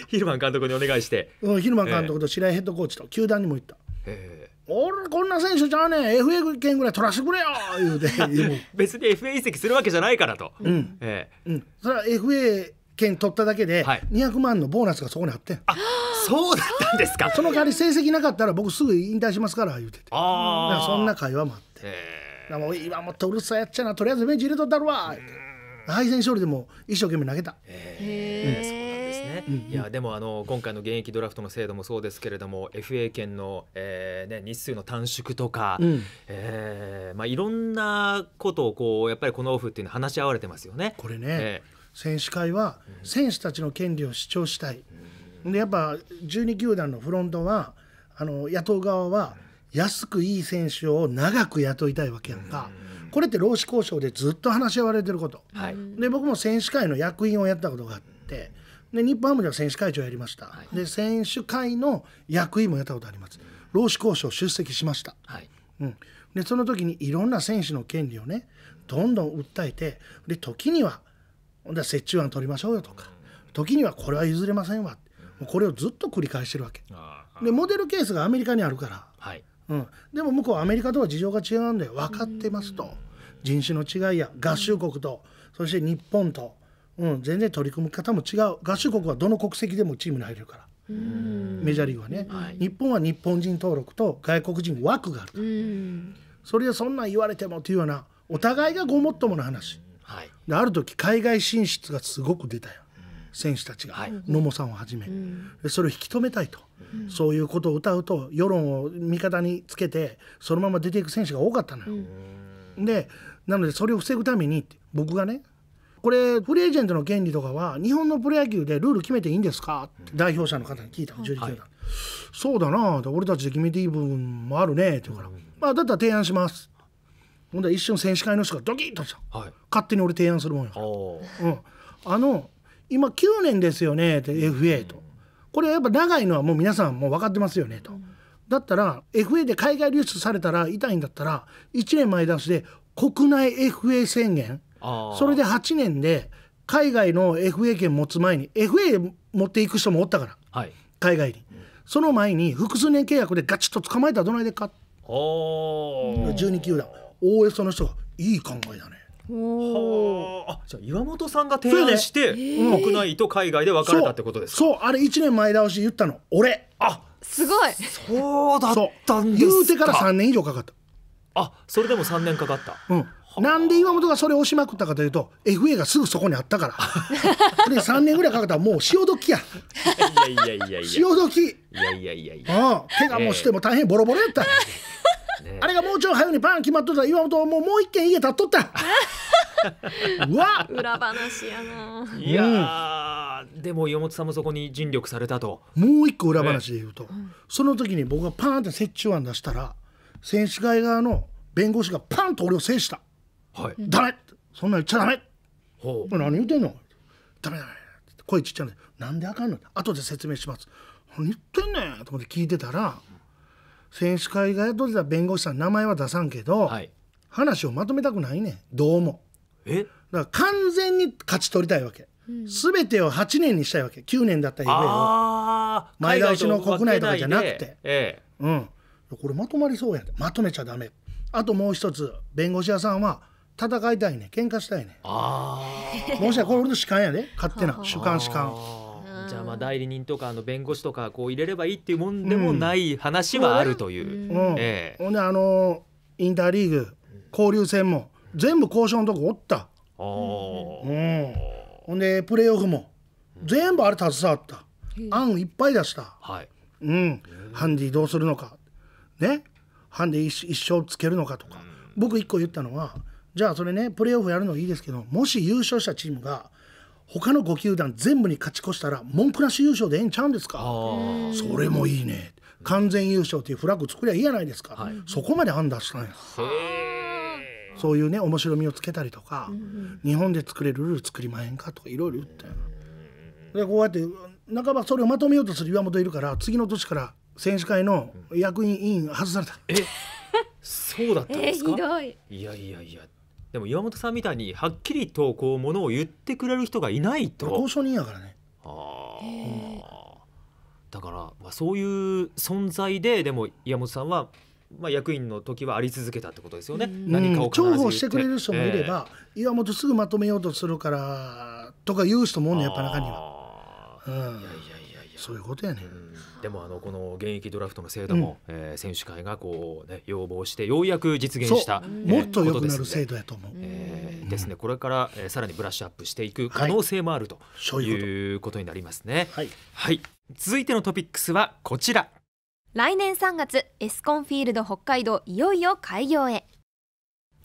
ヒルマン監督にお願いして、うん、ヒルマン監督と白井ヘッドコーチと球団にも行った、ええ。俺こんな選手じゃあね FA 権ぐらい取らせてくれよ言うて 別に FA 移籍するわけじゃないからと、うんえうん、それは FA 権取っただけで200万のボーナスがそこにあって、はい、あそうだったんですか その代わり成績なかったら僕すぐ引退しますから言うててあそんな会話もあってもう今もっとうるさいやっちゃなとりあえずベンチ入れとったるわ敗戦勝利でも一生懸命投げたへえ、うんね、うんうん、いやでもあの今回の現役ドラフトの制度もそうですけれども FA 権の、えーね、日数の短縮とか、うん、えー、まあ、いろんなことをこうやっぱりこのオフっていうのは話し合われてますよね。これね、えー、選手会は選手たちの権利を主張したい、うん、でやっぱ12球団のフロントはあの野党側は安くいい選手を長く雇いたいわけやんか。うんこれって労使交渉でずっと話し合われてること、はい、で僕も選手会の役員をやったことがあってで日本ハムでは選手会長やりました、はい、で選手会の役員もやったことあります労使交渉出席しました、はい、うん、でその時にいろんな選手の権利をねどんどん訴えてで時には折衷案取りましょうよとか時にはこれは譲れませんわこれをずっと繰り返してるわけでモデルケースがアメリカにあるから、はい、うん、でも向こうアメリカとは事情が違うんで分かってますと人種の違いや合衆国とそして日本とうん、全然取り組み方も違う合衆国はどの国籍でもチームに入れるからメジャーリーグはね、はい、日本は日本人登録と外国人枠があるからそれでそんなん言われてもっていうようなお互いがごもっともな話、はい、である時海外進出がすごく出たよ選手たちが、はい、野茂さんをはじめ、それを引き止めたいと、うそういうことを歌うと世論を味方につけてそのまま出ていく選手が多かったのよ。でなのでそれを防ぐために僕がねこれフリーエージェントの権利とかは日本のプロ野球でルール決めていいんですかって代表者の方に聞いた12球団、はい、そうだな俺たちで決めていい部分もあるねって言うから、うん、まあ、だったら提案しますほんで一瞬選手会の人がドキッとした、はい、勝手に俺提案するもんやうん、あの今9年ですよねって FA と、これやっぱ長いのはもう皆さんもう分かってますよねと、だったら FA で海外流出されたら痛いんだったら1年前出しで国内 FA 宣言それで8年で海外の FA 権持つ前に FA 持っていく人もおったから、はい、海外に、うん、その前に複数年契約でガチッと捕まえたらどないでか12球団大江その人がいい考えだねはあじゃあ岩本さんが提案して、国内と海外で分かれたってことですかそうあれ1年前倒し言ったの俺あすごいそうだったんですか言うてから3年以上かかったあそれでも3年かかったうんなんで岩本がそれを押しまくったかというと FA がすぐそこにあったからそれ3年ぐらいかかったらもう潮時やいやいやいやいや潮時いやいやいやいや、うん、怪我もしても大変ボロボロやった、ね、あれがもうちょい早にパン決まっとったら岩本はもうもう一軒家立っとった うわ裏話やないや、うん、でも岩本さんもそこに尽力されたともう一個裏話で言うと、ね、その時に僕がパーンって折衷案出したら選手会側の弁護士がパンと俺を制したはい、ダメそんな言っちゃダメほう何言ってんのダメダメ声ちっちゃいのなんであかんの後で説明します何言ってんねんと思って聞いてたら選手会がやってた弁護士さん名前は出さんけど、はい、話をまとめたくないねんどうもえだから完全に勝ち取りたいわけ、うん、全てを8年にしたいわけ9年だったゆえを前倒しの国内とかじゃなくて、ええ、うん、これまとまりそうやまとめちゃダメあともう一つ弁護士屋さんは戦いたいね喧嘩したいねあもしかこれ俺の主観やで勝手な主観主観じゃあまあ代理人とかあの弁護士とかこう入れればいいっていうもんでもない話はあるという、うんうんええ、ほんであのー、インターリーグ交流戦も全部交渉のとこおったうんほんでプレーオフも全部あれ携わった案いっぱい出した、はいうん、ハンディどうするのかねハンディ一生つけるのかとか、僕一個言ったのはじゃあそれねプレーオフやるのいいですけどもし優勝したチームが他の5球団全部に勝ち越したら文句なし優勝でええんちゃうんですかそれもいいね完全優勝っていうフラッグ作りゃいいやないですか、はい、そこまで判断したんやそういうね面白みをつけたりとか、うん、日本で作れるルール作りまへんかとかいろいろ言ったよでこうやって半ばそれをまとめようとする岩本いるから次の年から選手会の役員委員外されたえそうだったんですか、えいやいやいやでも岩本さんみたいにはっきりとこうものを言ってくれる人がいないと交渉人やからねあだから、まあ、そういう存在ででも岩本さんは、まあ、役員の時はあり続けたってことですよね、うん、何かを重宝してくれる人もいれば、えー、岩本すぐまとめようとするからとか言う人もおんねやっぱ中には。うん、いやいやそういうことやね、でもあのこの現役ドラフトの制度も、うん、えー、選手会がこう、ね、要望してようやく実現した、えー、もっと良くなる制度やと思う、えー、ですねこれから、えー、さらにブラッシュアップしていく可能性もあると、い、いうことになりますね、はい、はい、続いてのトピックスはこちら来年3月エスコンフィールド北海道いよいよ開業へ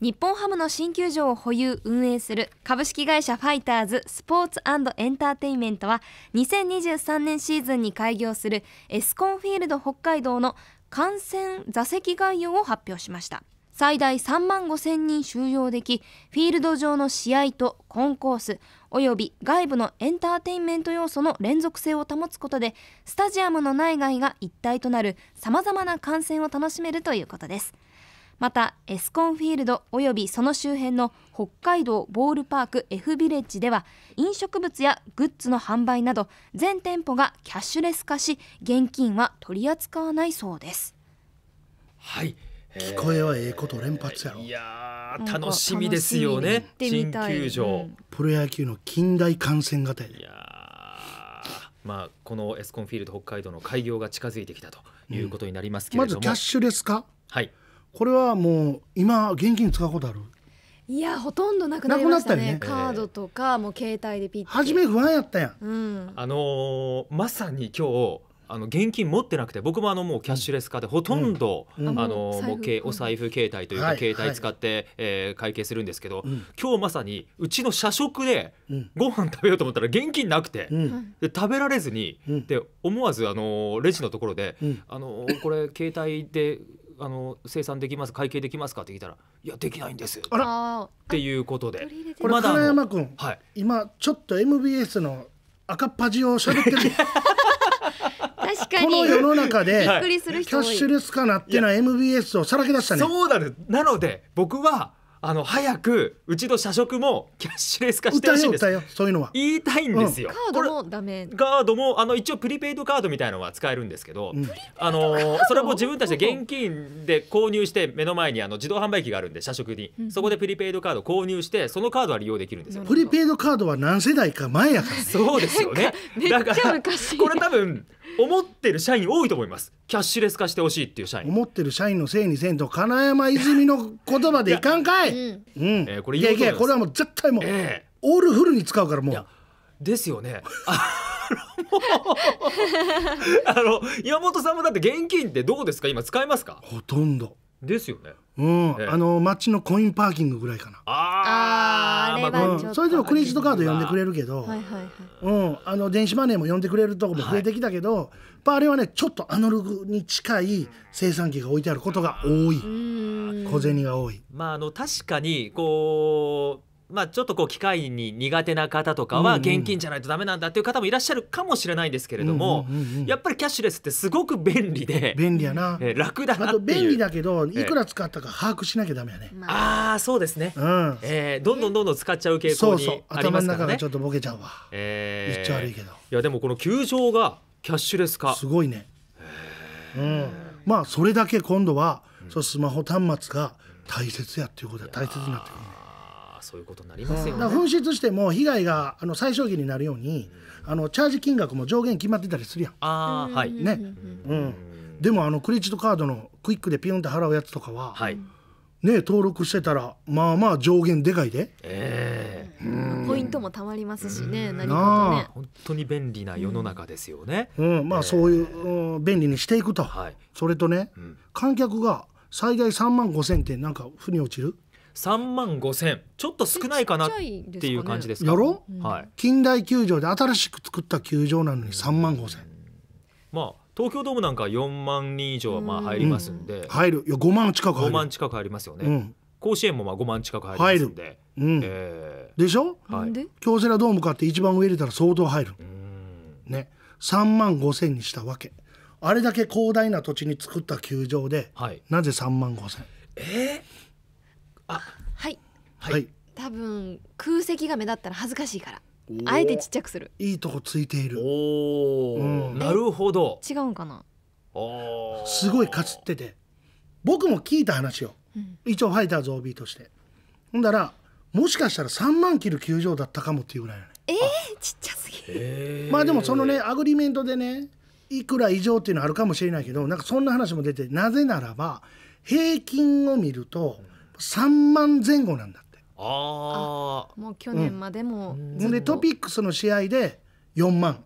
日本ハムの新球場を保有運営する株式会社ファイターズスポーツエンターテインメントは2023年シーズンに開業するエスコンフィールド北海道の観戦座席概要を発表しました最大3万5000人収容できフィールド上の試合とコンコースおよび外部のエンターテインメント要素の連続性を保つことでスタジアムの内外が一体となるさまざまな観戦を楽しめるということですまたエスコンフィールドおよびその周辺の北海道ボールパーク F ビレッジでは飲食物やグッズの販売など全店舗がキャッシュレス化し現金は取り扱わないそうですはい聞こえはええこと連発やろ、いや楽しみですよね新球場、プロ野球の近代観戦型やいやまあこのエスコンフィールド北海道の開業が近づいてきたということになりますけれども、まずキャッシュレス化はいこれはもう今現金使うことあるいやほとんどなくなりましたね、ね、カードとかもう携帯でピッて初め不安やったやん、うん、あのー、まさに今日あの現金持ってなくて僕もあのもうキャッシュレス化でほとんど、うん、あの、もうお財布携帯というか、携帯使って、はい、えー、会計するんですけど、うん、今日まさにうちの社食でご飯食べようと思ったら現金なくて、で食べられずに、で思わずあのレジのところで、あのこれ携帯であの生産できます会計できますかって聞いたらいやできないんですあらっていうことでこれま金山君、はい、今ちょっと MBS の赤っ端を喋ってる 確かにこの世の中でキャッシュレス化なってない MBS をさらけ出したねそうだねなので僕はあの早くうちの社食もキャッシュレス化してほしいんですそういうのは言いたいんですよ、うん、カードもダメカードもあの一応プリペイドカードみたいのは使えるんですけど、うん、あのそれも自分たちで現金で購入して目の前にあの自動販売機があるんで社食に、うん、そこでプリペイドカード購入してそのカードは利用できるんですよプリペイドカードは何世代か前やから、そうですよね だからこれ多分思ってる社員多いと思いますキャッシュレス化してほしいっていう社員思ってる社員のせいにせんと金山泉の言葉でいかんかいうん、えー、これいやいやこれはもう絶対もう、えー、オールフルに使うからもうですよね あの山本さんもだって現金ってどうですか今使えますかほとんどですよね。うん、ええ、あの街のコインパーキングぐらいかな。ああ、まあ、うん、それでもクレジットカード呼んでくれるけど、はいはいはい、うん、あの電子マネーも呼んでくれるとこも増えてきたけど、はい、まああれはねちょっとアナログに近い生産機が置いてあることが多い、小銭が多い。まああの確かにこう。まあ、ちょっとこう機械に苦手な方とかは現金じゃないとダメなんだっていう方もいらっしゃるかもしれないんですけれども、やっぱりキャッシュレスってすごく便利で便利やな、えー、楽だなあと便利だけどいくら使ったか把握しなきゃダメやね、まあ、あそうですね、うんえー、どんどんどんどん使っちゃう傾向にありますからねそうそう頭の中がちょっとボケちゃうわ、えー、言っちゃ悪いけどいやでもこの球場がキャッシュレス化すごいね、うん、まあそれだけ今度は、そうスマホ端末が大切やっていうことは大切になってくるねそういうことになりますよ、ね、だか紛失しても被害があの最小限になるように、うん、あのチャージ金額も上限決まってたりするやん。ああはいね、うん、うん、でもあのクレジットカードのクイックでピュンって払うやつとかは、はい、ね登録してたらまあまあ上限でかいで、えー、ポイントもたまりますしね、うん、何事ね本当に便利な世の中ですよね、うん、うん、まあそういう、えー、便利にしていくと、はい、それとね、うん、観客が最大3万5千0 0点なんか負に落ちる三万五千ちょっと少ないかなっていう感じですか、やろ、はい、近代球場で新しく作った球場なのに三万五千まあ東京ドームなんか四万人以上はまあ入りますんで、うん、入るいや五万近く入万近くありますよね、うん、甲子園もまあ五万近く入りますんで、うん、えー、でしょ、はい、京セラドーム買って一番上入れたら相当入るね三万五千にしたわけあれだけ広大な土地に作った球場で、はい、なぜ三万五千えー、あはいはい多分空席が目立ったら恥ずかしいからあえてちっちゃくするいいとこついているお、うん、なるほど違うんかなすごいかつってて僕も聞いた話を、うん、一応ファイターズ OB としてほんだらもしかしたら3万切る球場だったかもっていうぐらいねえー、ちっちゃすぎるまあでもそのねアグリメントでねいくら以上っていうのはあるかもしれないけどなんかそんな話も出てなぜならば平均を見ると、うん3万前後なんだってああもう去年までも、うん、でトピックスの試合で4万、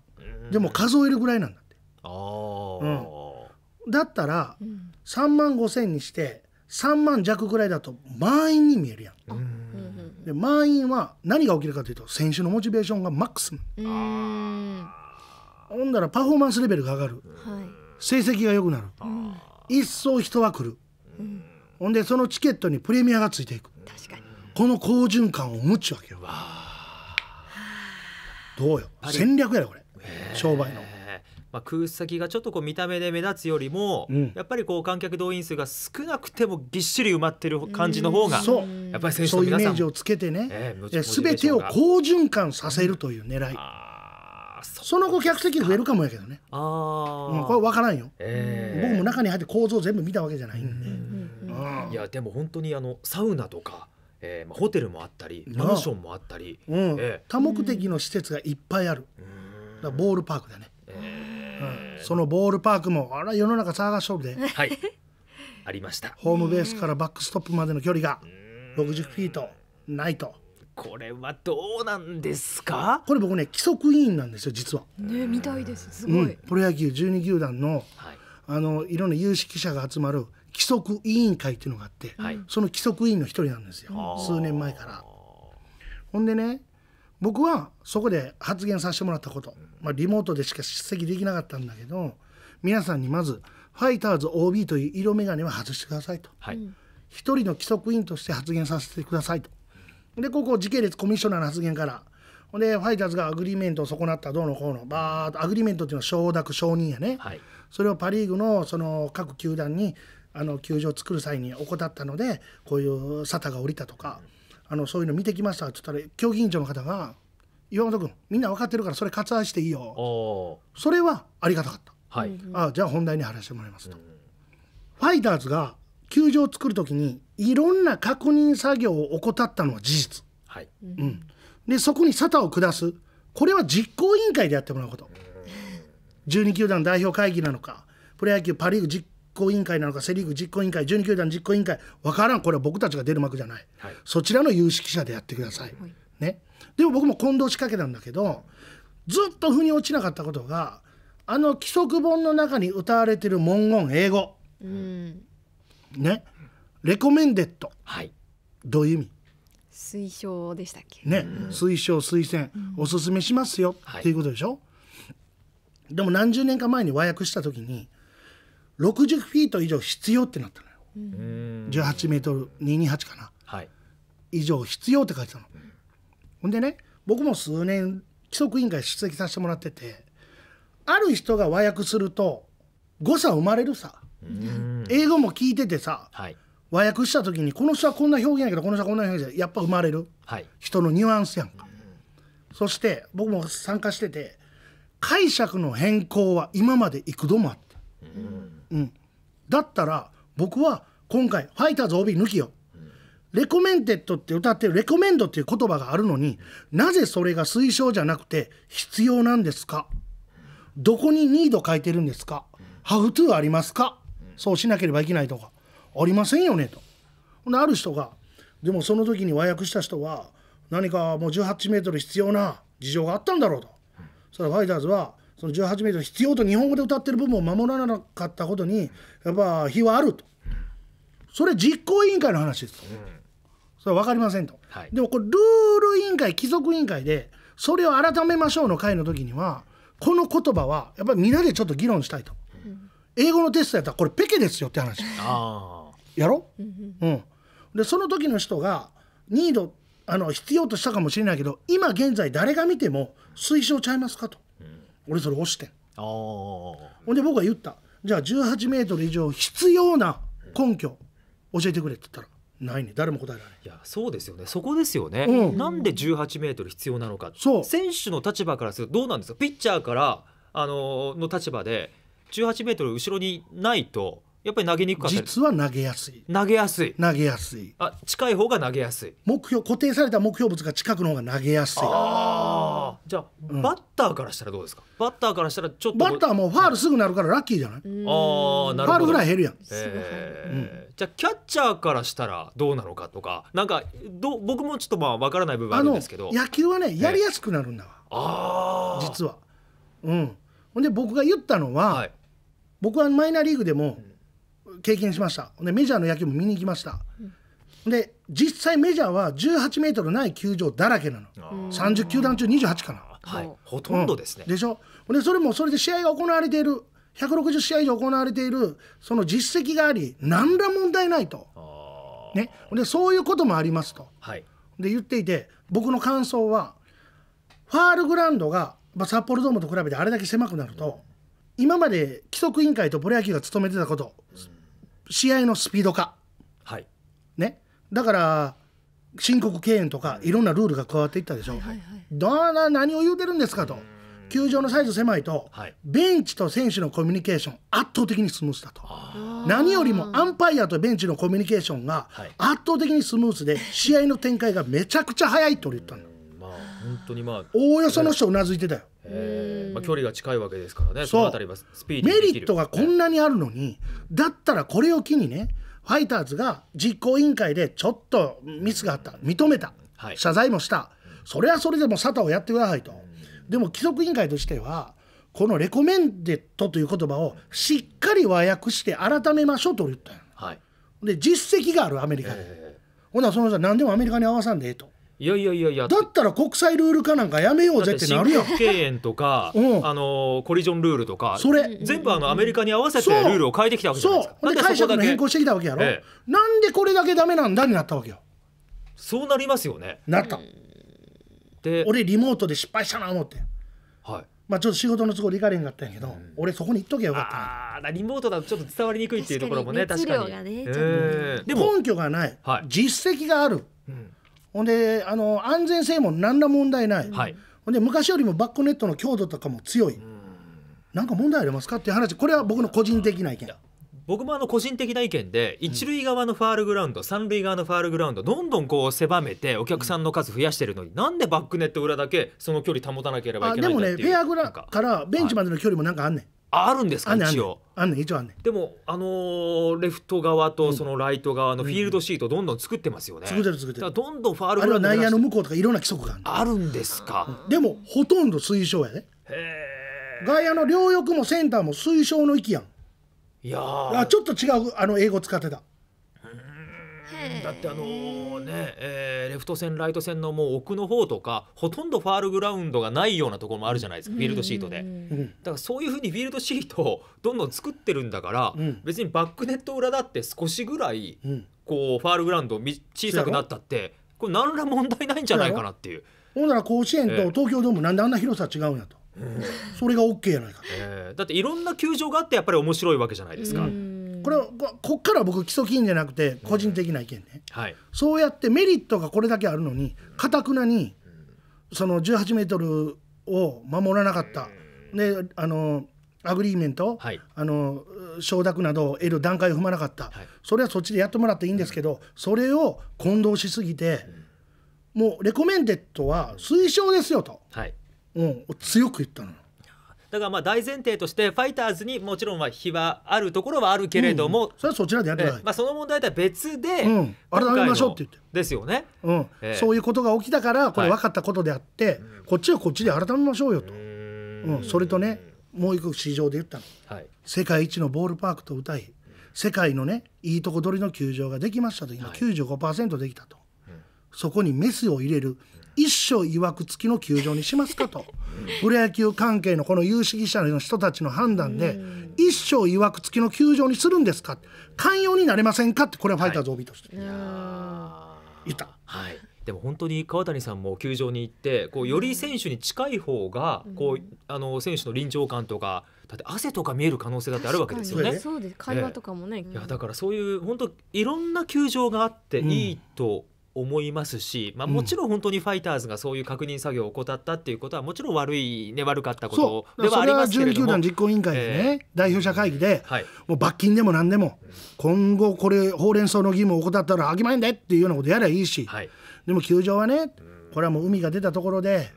でも数えるぐらいなんだってああ、うん、だったら3万5千にして3万弱ぐらいだと満員に見えるやん、んで満員は何が起きるかというと選手のモチベーションがマックスほんだらパフォーマンスレベルが上がる、はい、成績が良くなる、一層人は来る、うんほんでそのチケットにプレミアがついていく確かにこの好循環を持ちわけよどうよ戦略やでこれ商売の。まあ、空席がちょっとこう見た目で目立つよりも、うん、やっぱりこう観客動員数が少なくてもぎっしり埋まってる感じの方が、うやっぱり選手の皆そういうイメージをつけてね、えー、全てを好循環させるという狙い、うん、その後客席増えるかもやけどねあ、うん、これ分からんよ、えー、僕も中に入って構造全部見たわけじゃないんで。いやでも本当にあのサウナとか、えーホテルもあったりマンションもあったり、うんえー、多目的の施設がいっぱいあるだボールパークだね、えー、うん、そのボールパークもあら世の中騒がしょるで、はい、ありましたホームベースからバックストップまでの距離が60フィートないと。これはどうなんですかこれ僕ね規則委員なんですよ実は。ね見たいですすごい、うん、プロ野球12球団のはい、あのいろんな有識者が集まる規則委員会っていうのがあって、はい、その規則委員の一人なんですよ数年前から。ほんでね僕はそこで発言させてもらったこと、まあ、リモートでしか出席できなかったんだけど皆さんにまずファイターズ OB という色眼鏡は外してくださいと、はい、一人の規則委員として発言させてくださいとでここ時系列コミッショナーの発言からほんでファイターズがアグリメントを損なったどうのこうのバーッとアグリメントっていうのは承諾承認やね、はい、それをパ・リーグのその各球団にあの球場を作る際に怠ったのでこういう沙汰が降りたとかあのそういうの見てきましたって言ったら競技委員長の方が「岩本君みんな分かってるからそれ割愛していいよ」それはありがたかった、はい、あじゃあ本題に話してもらいますと。うん、ファイターズが球場を作る時にいろんな確認作業を怠ったのは事実、はいうん、でそこに沙汰を下すこれは実行委員会でやってもらうこと12球団代表会議なのかプロ野球パ・リーグ実行委員会なのかセ・リーグ実行委員会12球団実行委員会分からんこれは僕たちが出る幕じゃない、はい、そちらの有識者でやってください、はい、ね、でも僕も混同仕掛けたんだけどずっと腑に落ちなかったことがあの規則本の中に歌われてる文言英語、うん、ねレコメンデッド、はい、どういう意味推奨でしたっけね、うん、推奨推薦、おすすめしますよ、っていうことでしょ、はい、でも何十年か前に和訳した時に60フィート以上必要ってなったのよ、18メートル228かな、はい、以上必要って書いてたの、ほんでね僕も数年規則委員会出席させてもらっててある人が和訳すると誤差生まれるさ、英語も聞いててさ、はい、和訳した時にこの人はこんな表現やけどこの人はこんな表現ややっぱ生まれる、はい、人のニュアンスやんか、うん、そして僕も参加してて解釈の変更は今まで幾度もあったうん、だったら僕は今回「ファイターズ OB 抜きよ」レコメンテッドって歌ってるレコメンドっていう言葉があるのになぜそれが推奨じゃなくて必要なんですかどこにニード書いてるんですかハフトゥーありますかそうしなければいけないとかありませんよねと。ほんである人がでもその時に和訳した人は何かもう18メートル必要な事情があったんだろうと。それファイターズはその18メートル必要と日本語で歌ってる部分を守らなかったことにやっぱ非はあるとそれ実行委員会の話ですと、うん、それは分かりませんと、はい、でもこれルール委員会規則委員会でそれを改めましょうの会の時にはこの言葉はやっぱりみんなでちょっと議論したいと、うん、英語のテストやったらこれペケですよって話やろ、ううん、でその時の人がニードあの必要としたかもしれないけど今現在誰が見ても推奨ちゃいますかと俺それ押してほんで僕が言ったじゃあ1 8ル以上必要な根拠教えてくれって言ったらないね誰も答えられないいやそうですよねそこですよね、うん、なんで1 8ル必要なのかそう選手の立場からするとどうなんですかピッチャーからあのの立場で1 8ル後ろにないとやっぱり投げにくかった実は投げやすい投げやすい投げやすいあ近い方が投げやすい目標固定された目標物が近くの方が投げやすいああじゃあ、バッターからしたらどうですかバッターからしたらちょっとバッターもファールすぐなるからラッキーじゃない、ああなるほどファールぐらい減るやん、えーじゃあキャッチャーからしたらどうなのかとかなんかど僕もちょっとまあ分からない部分あるんですけど野球はねやりやすくなるんだわ、ああ実はうんほんで僕が言ったのは、はい僕はマイナーリーグでも経験しましたほでメジャーの野球も見に行きました、で実際メジャーは18メートルない球場だらけなの30球団中28かな、はい、ほとんどですね、でしょでそれもそれで試合が行われている160試合以上行われているその実績があり何ら問題ないと、ね、でそういうこともありますと、はい、で言っていて僕の感想はファールグラウンドが、まあ、札幌ドームと比べてあれだけ狭くなると、うん、今まで規則委員会とプロ野球が務めてたこと、うん、試合のスピード化、はい、ねだから申告敬遠とかいろんなルールが加わっていったでしょ、はいはいはい、どな何を言うてるんですかと球場のサイズ狭いと、はい、ベンチと選手のコミュニケーション圧倒的にスムーズだと何よりもアンパイアとベンチのコミュニケーションが圧倒的にスムーズで、はい、試合の展開がめちゃくちゃ早いと言ったんだ。まあ、本当にまあおおよその人うなずいてたよ、まあ、距離が近いわけですからねそうメリットがこんなにあるのにだったらこれを機にねファイターズが実行委員会でちょっとミスがあった認めた、はい、謝罪もした、それはそれでも沙汰をやってくださいと、でも規則委員会としてはこのレコメンデットという言葉をしっかり和訳して改めましょうと言ったんや、はい、で実績があるアメリカで、えー、ほなその人は何でもアメリカに合わさんでええといやいやいやいやだったら国際ルールかなんかやめようぜってなるやん敬遠とか、うん、あのコリジョンルールとかそれ全部あのアメリカに合わせてルールを変えてきたわけじゃないですかそうで解釈の変更してきたわけやろ、ええ、なんでこれだけダメなんだになったわけよそうなりますよねなったで俺リモートで失敗したな思ってはいまあちょっと仕事の都合で行かれへんかったんやけど、うん、俺そこに行っときゃよかったあリモートだとちょっと伝わりにくいっていうところもね確かに、ねえー、でも根拠がない、はい、実績がある、うんほんであの安全性も何ら問題ない、はい、ほんで昔よりもバックネットの強度とかも強い、なんか問題ありますかっていう話これは僕の個人的な意見。僕もあの個人的な意見で一塁側のファールグラウンド、三塁側のファールグラウンドどんどんこう狭めてお客さんの数増やしてるのに、なんでバックネット裏だけその距離保たなければでもねフェアグラからベンチまでの距離もなんかあんねん、あるんですか一応あんね一応あんねでもあのーレフト側とそのライト側のフィールドシートどんどん作ってますよね、作ってる作ってるどんどんファールあれはイ野の向こうとかいろんな規則があるあるんですか、でもほとんど推奨やねへ外野の両翼もセンターも推奨の域やんいやーあちょっと違うあの英語使ってただってあのね、えー、レフト線ライト線のもう奥の方とかほとんどファールグラウンドがないようなところもあるじゃないですかフィールドシートで、だからそういうふうにフィールドシートをどんどん作ってるんだから、別にバックネット裏だって少しぐらい、こうファールグラウンド小さくなったってこれ何ら問題ないんじゃないかなっていう。ほんなら甲子園と東京ドームなんであんな広さ違うんやと、えー、それが OK やないかと、えー、だっていろんな球場があってやっぱり面白いわけじゃないですか。これこっから僕基礎金じゃなくて個人的な意見ね、はい、そうやってメリットがこれだけあるのにかたくなにその18メートルを守らなかった、であのアグリーメント、はい、あの承諾などを得る段階を踏まなかった、はい、それはそっちでやってもらっていいんですけど、それを混同しすぎて、もうレコメンデッドは推奨ですよと、はい、うん、強く言ったの。だからまあ大前提としてファイターズにもちろんは非はあるところはあるけれども、うん、それはそちらでやってない、まあ、その問題とは別で、うん、やりましょうって言ってですよね、うんえー、そういうことが起きたからこれ分かったことであって、はい、こっちはこっちで改めましょうよと、うん、それとねもう一個市場で言ったの、はい、世界一のボールパークと歌い世界のねいいとこ取りの球場ができましたと今95%できたと、はい、そこにメスを入れる一生いわくつきの球場にしますかとプロ野球関係のこの有識者の人たちの判断で一生いわくつきの球場にするんですか寛容になれませんかってこれはファイターズ OB として、はい、いた。はいでも本当に川谷さんも球場に行ってこうより選手に近い方がこうあの選手の臨場感とかだって汗とか見える可能性だってあるわけですよね。そうです会話とかもね、いやだからそういう本当いろんな球場があっていいと思いますし、まあ、もちろん本当にファイターズがそういう確認作業を怠ったっていうことはもちろん悪いね悪かったことではありますけれどもそ球団実行委員会でね、えー、代表者会議で、はい、もう罰金でも何でも今後これほうれん草の義務を怠ったらあきまへんでっていうようなことやりゃいいし、はい、でも球場はねこれはもう海が出たところで、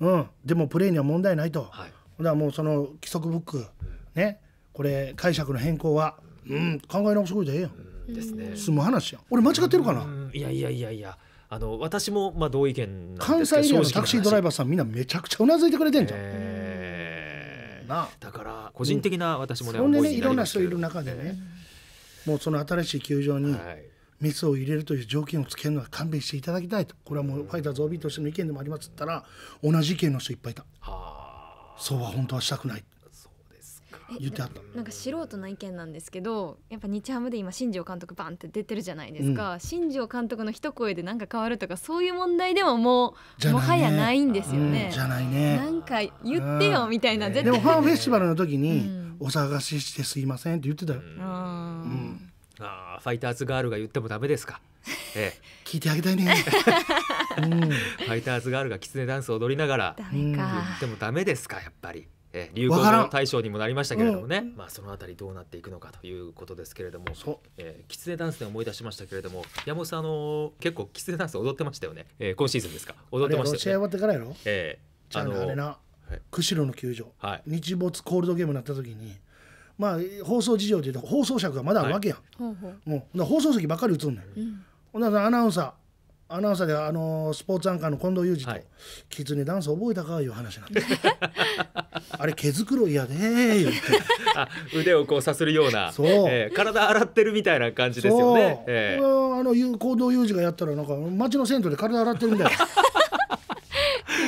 うん、でもプレーには問題ないと、はい、だからもうその規則ブックねこれ解釈の変更は、うん、考え直すことれええよ。うんですね済む話やん俺間違ってるかないやいやいやいやあの私もまあ同意見関西のタクシードライバーさんみんなめちゃくちゃうなずいてくれてんじゃん、えあ。なだから個人的な私もね、うん、そんねいろんな人いる中でね、もうその新しい球場にミスを入れるという条件をつけるのは勘弁していただきたいとこれはもうファイターズ OB としての意見でもありますったら同じ意見の人いっぱいいたそうは本当はしたくない言ってあったなんか素人の意見なんですけどやっぱ日ハムで今新庄監督バンって出てるじゃないですか、うん、新庄監督の一声で何か変わるとかそういう問題でももう、ね、もはやないんですよね、うん、じゃないねなんか言ってよみたいな、うでもファンフェスティバルの時に「お探ししてすいません」って言ってたよ、うんああファイターズガールが言ってもダメですか。ええ、聞いてあげたいね、うん。ファイターズガールがキツネダンス踊りながら言ってもダメですかやっぱり。え流行の対象にもなりましたけれどもね、まあ、その辺りどうなっていくのかということですけれどもえきつねダンスで思い出しましたけれども山本さん、あの結構きつねダンス踊ってましたよね、えー、今シーズンですか踊ってましたよね。試合終わえー、あのあれな、釧路の球場、はい、日没コールドゲームになった時にまあ放送事情でいうと放送尺がまだあるわけやん、はい、もう放送席ばっかり映んねん、ほんならアナウンサーアナウンサーであのスポーツアンカーの近藤裕二と、はい、キッズにダンス覚えたかいう話なんで あれ毛づくろいやで言って 腕をこうさするようなそう、えー、体洗ってるみたいな感じですよね、えー、あの近藤裕二がやったらなんか街の銭湯で体洗ってるみたいな。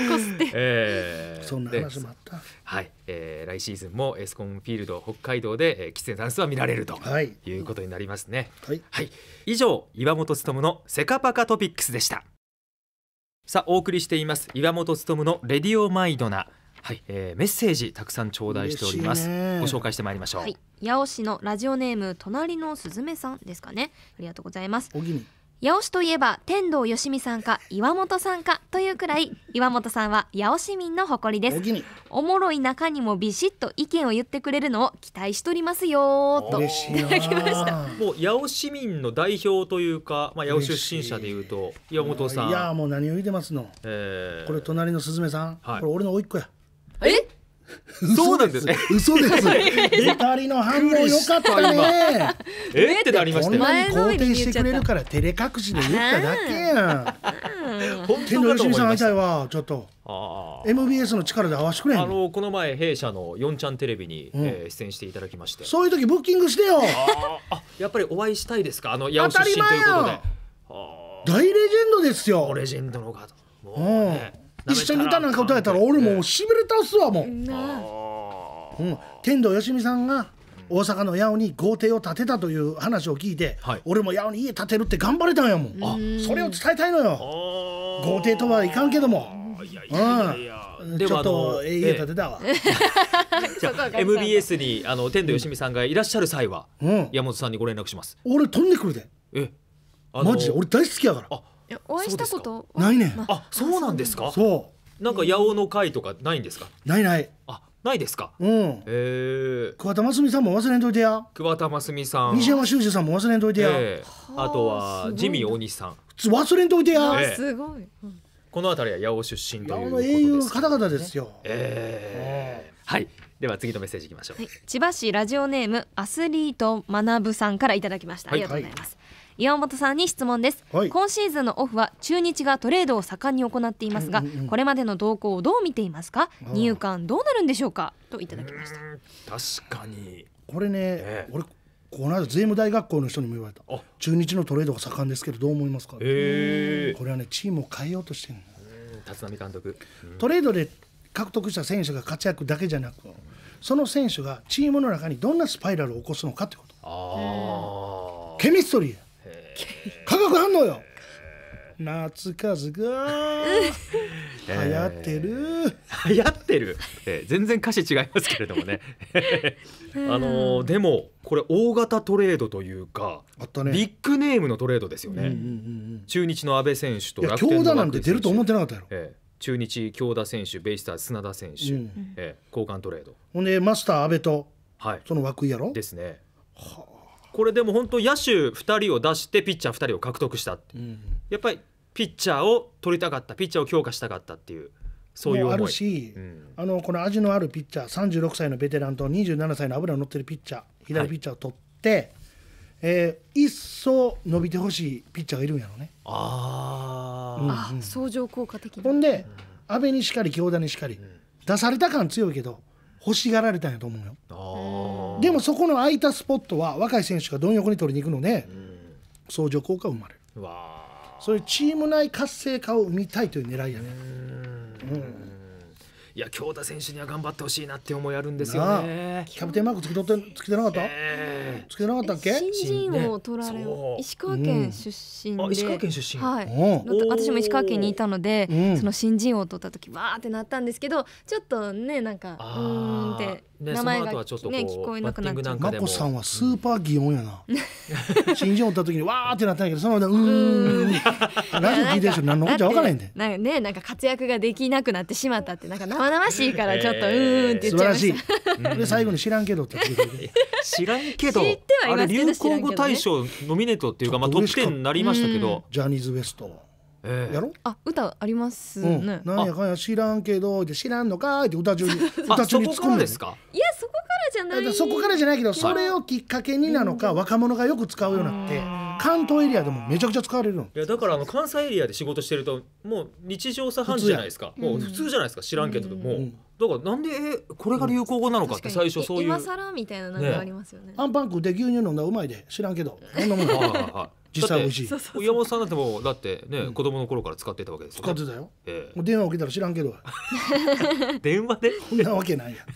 こすって、えー、そんな話もあったはい、えー、来シーズンもエスコンフィールド北海道で、えー、キツネダンスは見られると、はい、いうことになりますね、はい、はい、以上岩本勉のセカパカトピックスでしたさあお送りしています岩本勉のレディオマイドナはい、えー、メッセージたくさん頂戴しております。ご紹介してまいりましょう。はい、八尾市のラジオネーム隣のすずめさんですかね。ありがとうございます。おぎに。八尾市といえば天童よしみさんか岩本さんかというくらい岩本さんは八尾市民の誇りですおもろい中にもビシッと意見を言ってくれるのを期待しておりますよといただきましたもう八尾市民の代表というか、まあ、八尾出身者でいうと岩本さんいやもう何を言ってますの、えー、これ隣のすずめさん、はい、これ俺の甥っ子やえ そうなんです。嘘です。二人の反応良かったね。えってなりましたよ。肯定してくれるから照れ隠しで言っただけやん。天童よしみさん会いたいわ、ちょっと。MBS の力で合わせてくれあのこの前弊社の四ちゃんテレビに、うえ出演していただきまして。そういう時ブッキングしてよ。あ、やっぱりお会いしたいですか。あの八尾出身ということで。大レジェンドですよ。レジェンドの方。もう一緒に歌なんか歌えたら俺もうしびれ倒すわもう、うん、天童よしみさんが大阪の八尾に豪邸を建てたという話を聞いて、はい、俺も八尾に家建てるって頑張れたんやもんそれを伝えたいのよ豪邸とはいかんけどもいやちょっと家建てたわ、ええ、MBS にあの天童よしみさんがいらっしゃる際は、うん、山本さんにご連絡します俺飛んでくるでえマジで俺大好きやからあお会いしたことないねあそうなんですかそうなんか八尾の会とかないんですかないないあないですかうんええ桑田真澄さんも忘れんといてや桑田真澄さん西山修司さんも忘れんといてや、あとはジミー大西さん忘れんといてや、えすごい、この辺りは八尾出身というこ英雄方々ですよええはいでは次のメッセージいきましょう、千葉市ラジオネームアスリート学さんからいただきましたありがとうございます、岩本さんに質問です、はい、今シーズンのオフは中日がトレードを盛んに行っていますが、うんうんうん、これまでの動向をどう見ていますか入遊どうなるんでしょうかといただきました確かにこれね、ええ、俺この間税務大学校の人にも言われた中日のトレードが盛んですけどどう思いますか、えー、これはねチームを変えようとしてる立浪監督、うん、トレードで獲得した選手が活躍だけじゃなくその選手がチームの中にどんなスパイラルを起こすのかってことケミストリー化学反応よ夏風が 流行ってる、えー、流行ってる、えー、全然歌詞違いますけれどもね あのー、でもこれ大型トレードというかあった、ね、ビッグネームのトレードですよね、うんうんうん、中日の阿部選手と楽天のなんて出ると思ってなかったやろ、えー中日京田選手ベイスターズ砂田選手、うん、え交換トレードほんでマスター阿部と、はい、その枠やろですねはこれでも本当野手2人を出してピッチャー2人を獲得したっうん、やっぱりピッチャーを取りたかったピッチャーを強化したかったっていうそういうあるし、うん、あのこの味のあるピッチャー36歳のベテランと27歳の油乗ってるピッチャー左ピッチャーを取って、はい、えー、一層伸びてほしいピッチャーがいるんやろうね。あ、うん、あ相乗効果的ほんで阿部にしかり京田にしかり、出された感強いけど欲しがられたんやと思うよ。あでもそこの空いたスポットは若い選手がどん欲に取りに行くので、相乗効果が生まれるそういうチーム内活性化を生みたいという狙いやねうんいや京田選手には頑張ってほしいなって思いあるんですよね。キャプテンマークつけとってつけてなかった？えー、つけてなかったっけ？新人を取られる、ね、石川県出身で、うん、石川県出身はい私も石川県にいたので、その新人王を取った時わーってなったんですけどちょっとねなんかうんって。ね、名前が、ね、聞こえなくなっちゃうさんはスーパー祇園やな 新おった時にわーってなったんやけどそのうーんラジオ聞いてる人何のこちゃ分からへんなんかねなんか活躍ができなくなってしまったってなんか生々しいからちょっとうーんって言っちゃいました、えー、しいで最後に知らんけどって知らんけどあれ流行語大賞ノミネートっていうかまあトップ10になりましたけどジャニーズ WEST えー、やろあ歌ありますね、うん、なんやかんや知らんけど知らんのかって歌中に歌中に突っ込むんですかいやそこじゃないそこからじゃないけどそれをきっかけになのか若者がよく使うようになって関東エリアでもめちゃくちゃ使われるのいやだからあの関西エリアで仕事してるともう日常茶飯事じゃないですかもう普通じゃないですか知らんけども、うだからなんでえこれが流行語なのかって最初そういう今更みたいなんありますよねアンパン食うて牛乳飲んだらうまいで知らんけどこんなもん実際美味しい山本さんだってもうだってね子供の頃から使ってたわけですよ使ってたよ電話受けたら知らんけど 電話でそんなわけないやん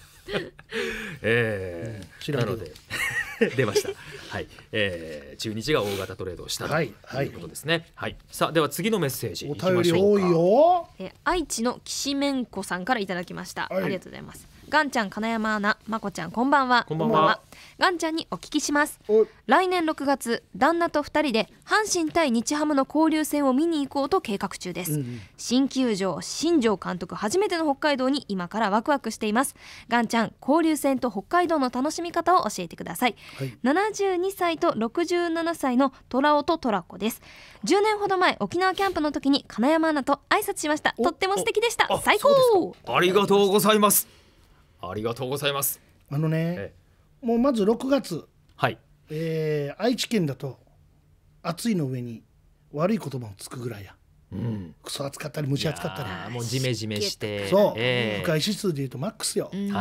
えー、なので 出ました。はい、えー、中日が大型トレードをしたということですね。はい、はい、さあでは次のメッセージいきましょうか。お便り多いよ。えー、愛知のきしめんこさんからいただきました。はい、ありがとうございます。ガンちゃん金山アナまこちゃんこんばんはこんばんはガンちゃんにお聞きします来年6月旦那と2人で阪神対日ハムの交流戦を見に行こうと計画中です、うん、新球場新庄監督初めての北海道に今からワクワクしていますガンちゃん交流戦と北海道の楽しみ方を教えてください、はい、72歳と67歳の虎尾と虎子です10年ほど前沖縄キャンプの時に金山アナと挨拶しましたとっても素敵でした最高ありがとうございますありがとうございますあのねもうまず6月はいえー、愛知県だと暑いの上に悪い言葉をつくぐらいや、うん、クソ暑かったり蒸し暑かったりもうジメジメしてそう、えー、指数でいうとマックスよ、うん、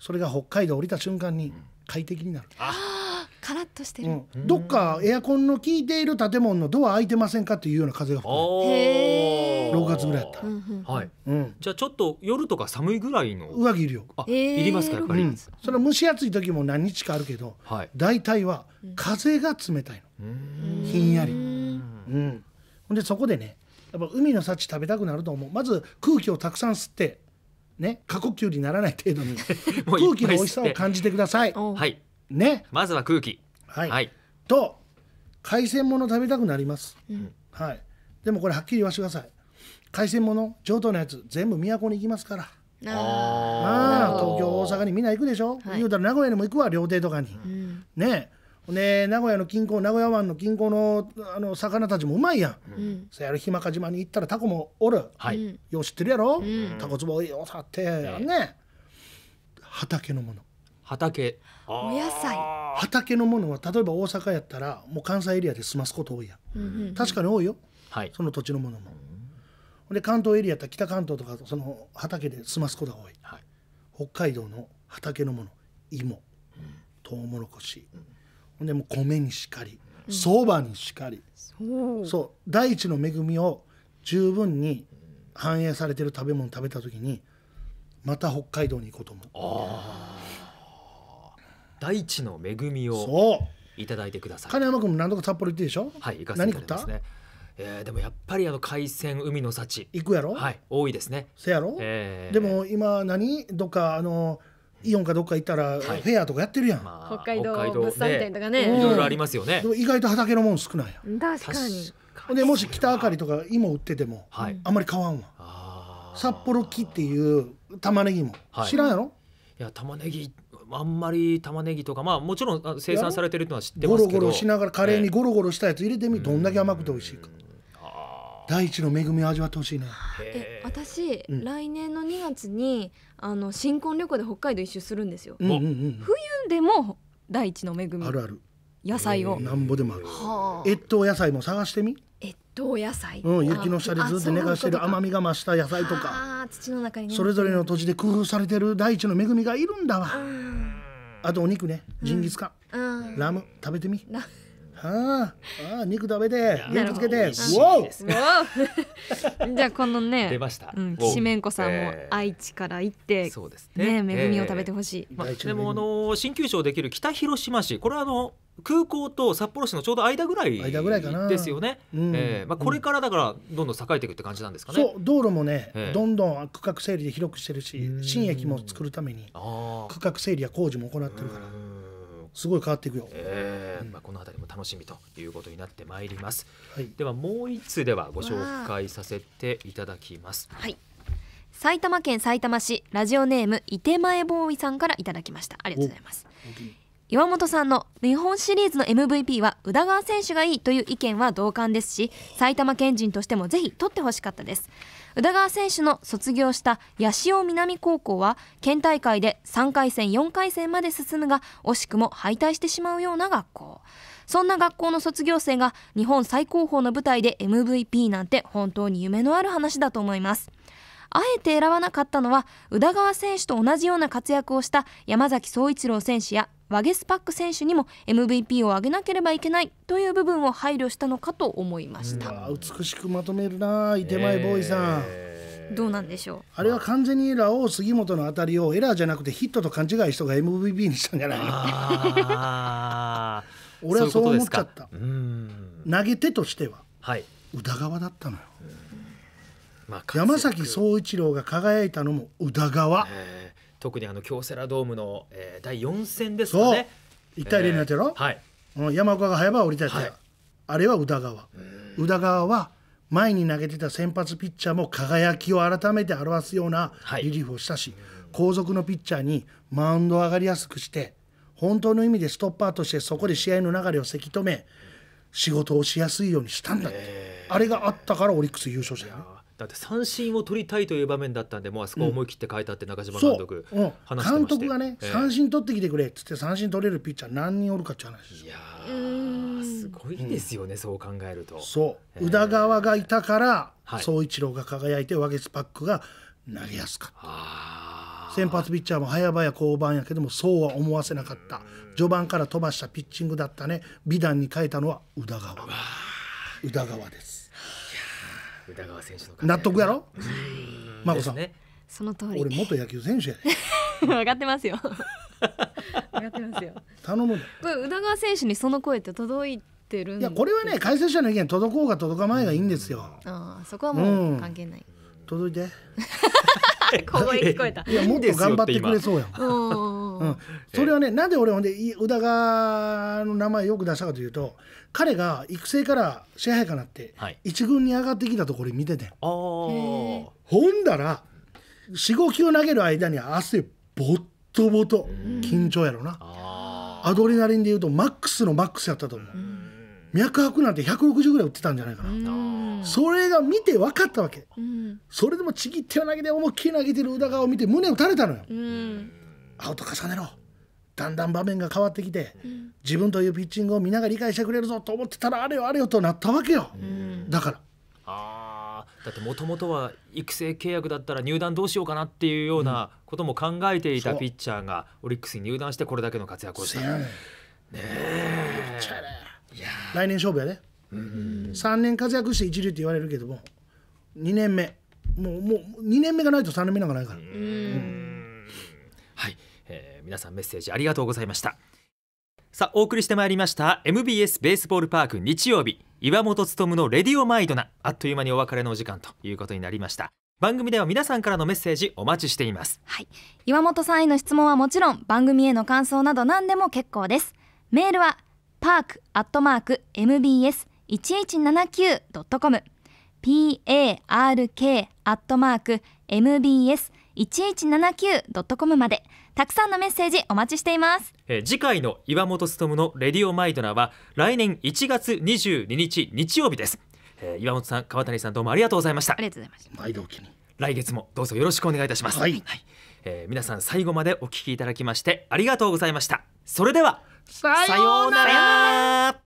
それが北海道降りた瞬間に、うん快適になる。あカラッとしてる、うん、どっかエアコンの効いている建物のドア開いてませんかっていうような風が吹く6月ぐらいやったら、はい、うん、じゃあちょっと夜とか寒いぐらいの上着いるよあ、えいりますかやっぱり、うん、その蒸し暑い時も何日かあるけど、はい、大体は風が冷たいのひんやりうんでそこでねやっぱ海の幸食べたくなると思うまず空気をたくさん吸ってね、過呼吸にならない程度に 空気の美味しさを感じてください。はい、ね、まずは空気、はい、はい、と海鮮もの食べたくなります、うん、はい、でもこれはっきり言わせてください海鮮もの上等なやつ全部都に行きますから。ああ東京大阪にみんな行くでしょ、はい、言うたら名古屋にも行くわ料亭とかに、うん、ねね、名古屋の近郊名古屋湾の近郊のあの魚たちもうまいやん、うん、そやる日間島に行ったらタコもおる、はい、よう知ってるやろ、うん、タコ壺をよさってやんね、ね、畑のもの畑お野菜畑のものは例えば大阪やったらもう関西エリアで済ますこと多いや、んうん、確かに多いよ、はい、その土地のものも、うん、で関東エリアやったら北関東とかその畑で済ますことが多い、はい、北海道の畑のもの芋、うん、トウモロコシ、うんでも米にしかりそばにしかり、うそう大地の恵みを十分に反映されてる食べ物食べた時にまた北海道に行こうと思う大地の恵みをいただいてください金山君も何とか札幌行ってでしょはい行かせていただきますねえー、でもやっぱりあの海鮮海の幸行くやろはい多いですねせやろ、えー、でも今何どっかあのーイオンかどっか行ったらフェアとかやってるやん、まあ、北海道物産展とかねいろいろありますよね意外と畑のもん少ないやん確かにでもし北あかりとか芋売ってても、はい、あんまり買わんわ札幌木っていう玉ねぎも、はい、知らんやろいや玉ねぎあんまり玉ねぎとかまあもちろん生産されてるのは知ってますけどゴロゴロしながらカレーにゴロゴロしたやつ入れてみ、えどんだけ甘くて美味しいか大地の恵みを味わってほしいねえ私、うん、来年の2月にあの新婚旅行で北海道一周するんですよ、うんうんうん、冬でも大地の恵みあるある野菜をなんぼでもある、はあ、越冬野菜も探してみ越冬野菜、うん、雪の下でずっと寝かしてる甘みが増した野菜とかああ、土の中に、それぞれの土地で工夫されてる大地の恵みがいるんだわ、あとお肉ねジンギスカン、ラム食べてみああ、ああ肉食べて、元つけて。じゃあこのね、出ました。うん、しめんこさんも愛知から行って、そうですね。恵みを食べてほしい。まあ、でもあの新旧省できる北広島市、これはあの空港と札幌市のちょうど間ぐらいですよね。うん、えまあ、これからだからどんどん栄えていくって感じなんですかね。う道路もね、どんどん区画整理で広くしてるし新駅も作るために区画整理や工事も行ってるからすごい変わっていくよ。えうん、まあ、この辺りも楽しみということになってまいります、はい、ではもう一通ではご紹介させていただきます、はい、埼玉県埼玉市ラジオネーム伊手前ボーイさんからいただきましたありがとうございます岩本さんの日本シリーズの MVP は宇田川選手がいいという意見は同感ですし埼玉県人としてもぜひ取ってほしかったです宇田川選手の卒業した八潮南高校は県大会で3回戦4回戦まで進むが惜しくも敗退してしまうような学校そんな学校の卒業生が日本最高峰の舞台で MVP なんて本当に夢のある話だと思いますあえて選ばなかったのは宇田川選手と同じような活躍をした山崎総一郎選手やワゲスパック選手にも MVP を上げなければいけないという部分を配慮したのかと思いました美しくまとめるな伊手前ボーイさん、えー、どうなんでしょうあれは完全にエラーを杉本のあたりをエラーじゃなくてヒットと勘違い人が MVP にしたんじゃないの 俺はそう思っちゃった投げ手としては、はい、宇田川だったのよ。まあ、山崎総一郎が輝いたのも宇田川、えー、特にあの京セラドームの、えー、第4戦ですかね1対0になってやろ、はい、山岡が早場降りたやつ、はい、あれは宇田川宇田川は前に投げてた先発ピッチャーも輝きを改めて表すようなリリーフをしたし、はい、後続のピッチャーにマウンド上がりやすくして本当の意味でストッパーとしてそこで試合の流れをせき止め仕事をしやすいようにしたんだってあれがあったからオリックス優勝したよね。だって三振を取りたいという場面だったんでもうあそこ思い切って変えたって中島監督、うん、話して監督がね、えー、三振取ってきてくれっつって三振取れるピッチャー何人おるかって話いやすごいですよね、うん、そう考えるとそう、宇田川がいたから宗、はい、一郎が輝いてワゲスパックが投げやすかった先発ピッチャーも早々降板やけどもそうは思わせなかった序盤から飛ばしたピッチングだったね美談に変えたのは宇田川宇田川です宇田川選手の納得やろ真子さん、ね、その通り俺元野球選手や 分かってますよ分かってますよ頼む宇田川選手にその声って届いてるいやこれはね解説者の意見届こうが届かないがいいんですよ、ああそこはもう関係ない、うん、届いて 小声聞こえた。いやもっと頑張ってくれそうやん。うん、それはねなんで俺んで、宇田川の名前よく出したかというと彼が育成から支配かなって、一軍に上がってきたところ見ててほんだら45球投げる間に汗ボッとボと緊張やろなアドレナリンでいうとマックスのマックスやったと思う。う脈拍なんて160ぐらい打ってたんじゃないかな、それが見て分かったわけ、それでもちぎっては投げて思いっきり投げてる宇田川を見て胸打たれたのよ、アウト重ねろだんだん場面が変わってきて、自分というピッチングをみんなが理解してくれるぞと思ってたらあれよあれよとなったわけよ、だから。あだってもともとは育成契約だったら入団どうしようかなっていうようなことも考えていたピッチャーがオリックスに入団してこれだけの活躍をした。ねえ。来年勝負やで、うん3年活躍して一流って言われるけども2年目もうもう2年目がないと3年目なんかないから、うん、はい、えー、皆さんメッセージありがとうございましたさあお送りしてまいりました MBS ベースボールパーク日曜日岩本勉のレディオマイドなあっという間にお別れのお時間ということになりました番組では皆さんからのメッセージお待ちしています、はい、岩本さんへの質問はもちろん番組への感想など何でも結構ですメールはパーク、アットマーク、m b s 1 1 7 9 c o m park.mbs1179.com アットマーク、までたくさんのメッセージお待ちしています、えー、次回の岩本勉のレディオマイドナは来年1月22日日曜日です、えー、岩本さん川谷さんどうもありがとうございましたありがとうございました毎度おに来月もどうぞよろしくお願いいたします、はい、はい、えー、皆さん最後までお聞きいただきましてありがとうございましたそれではさようなら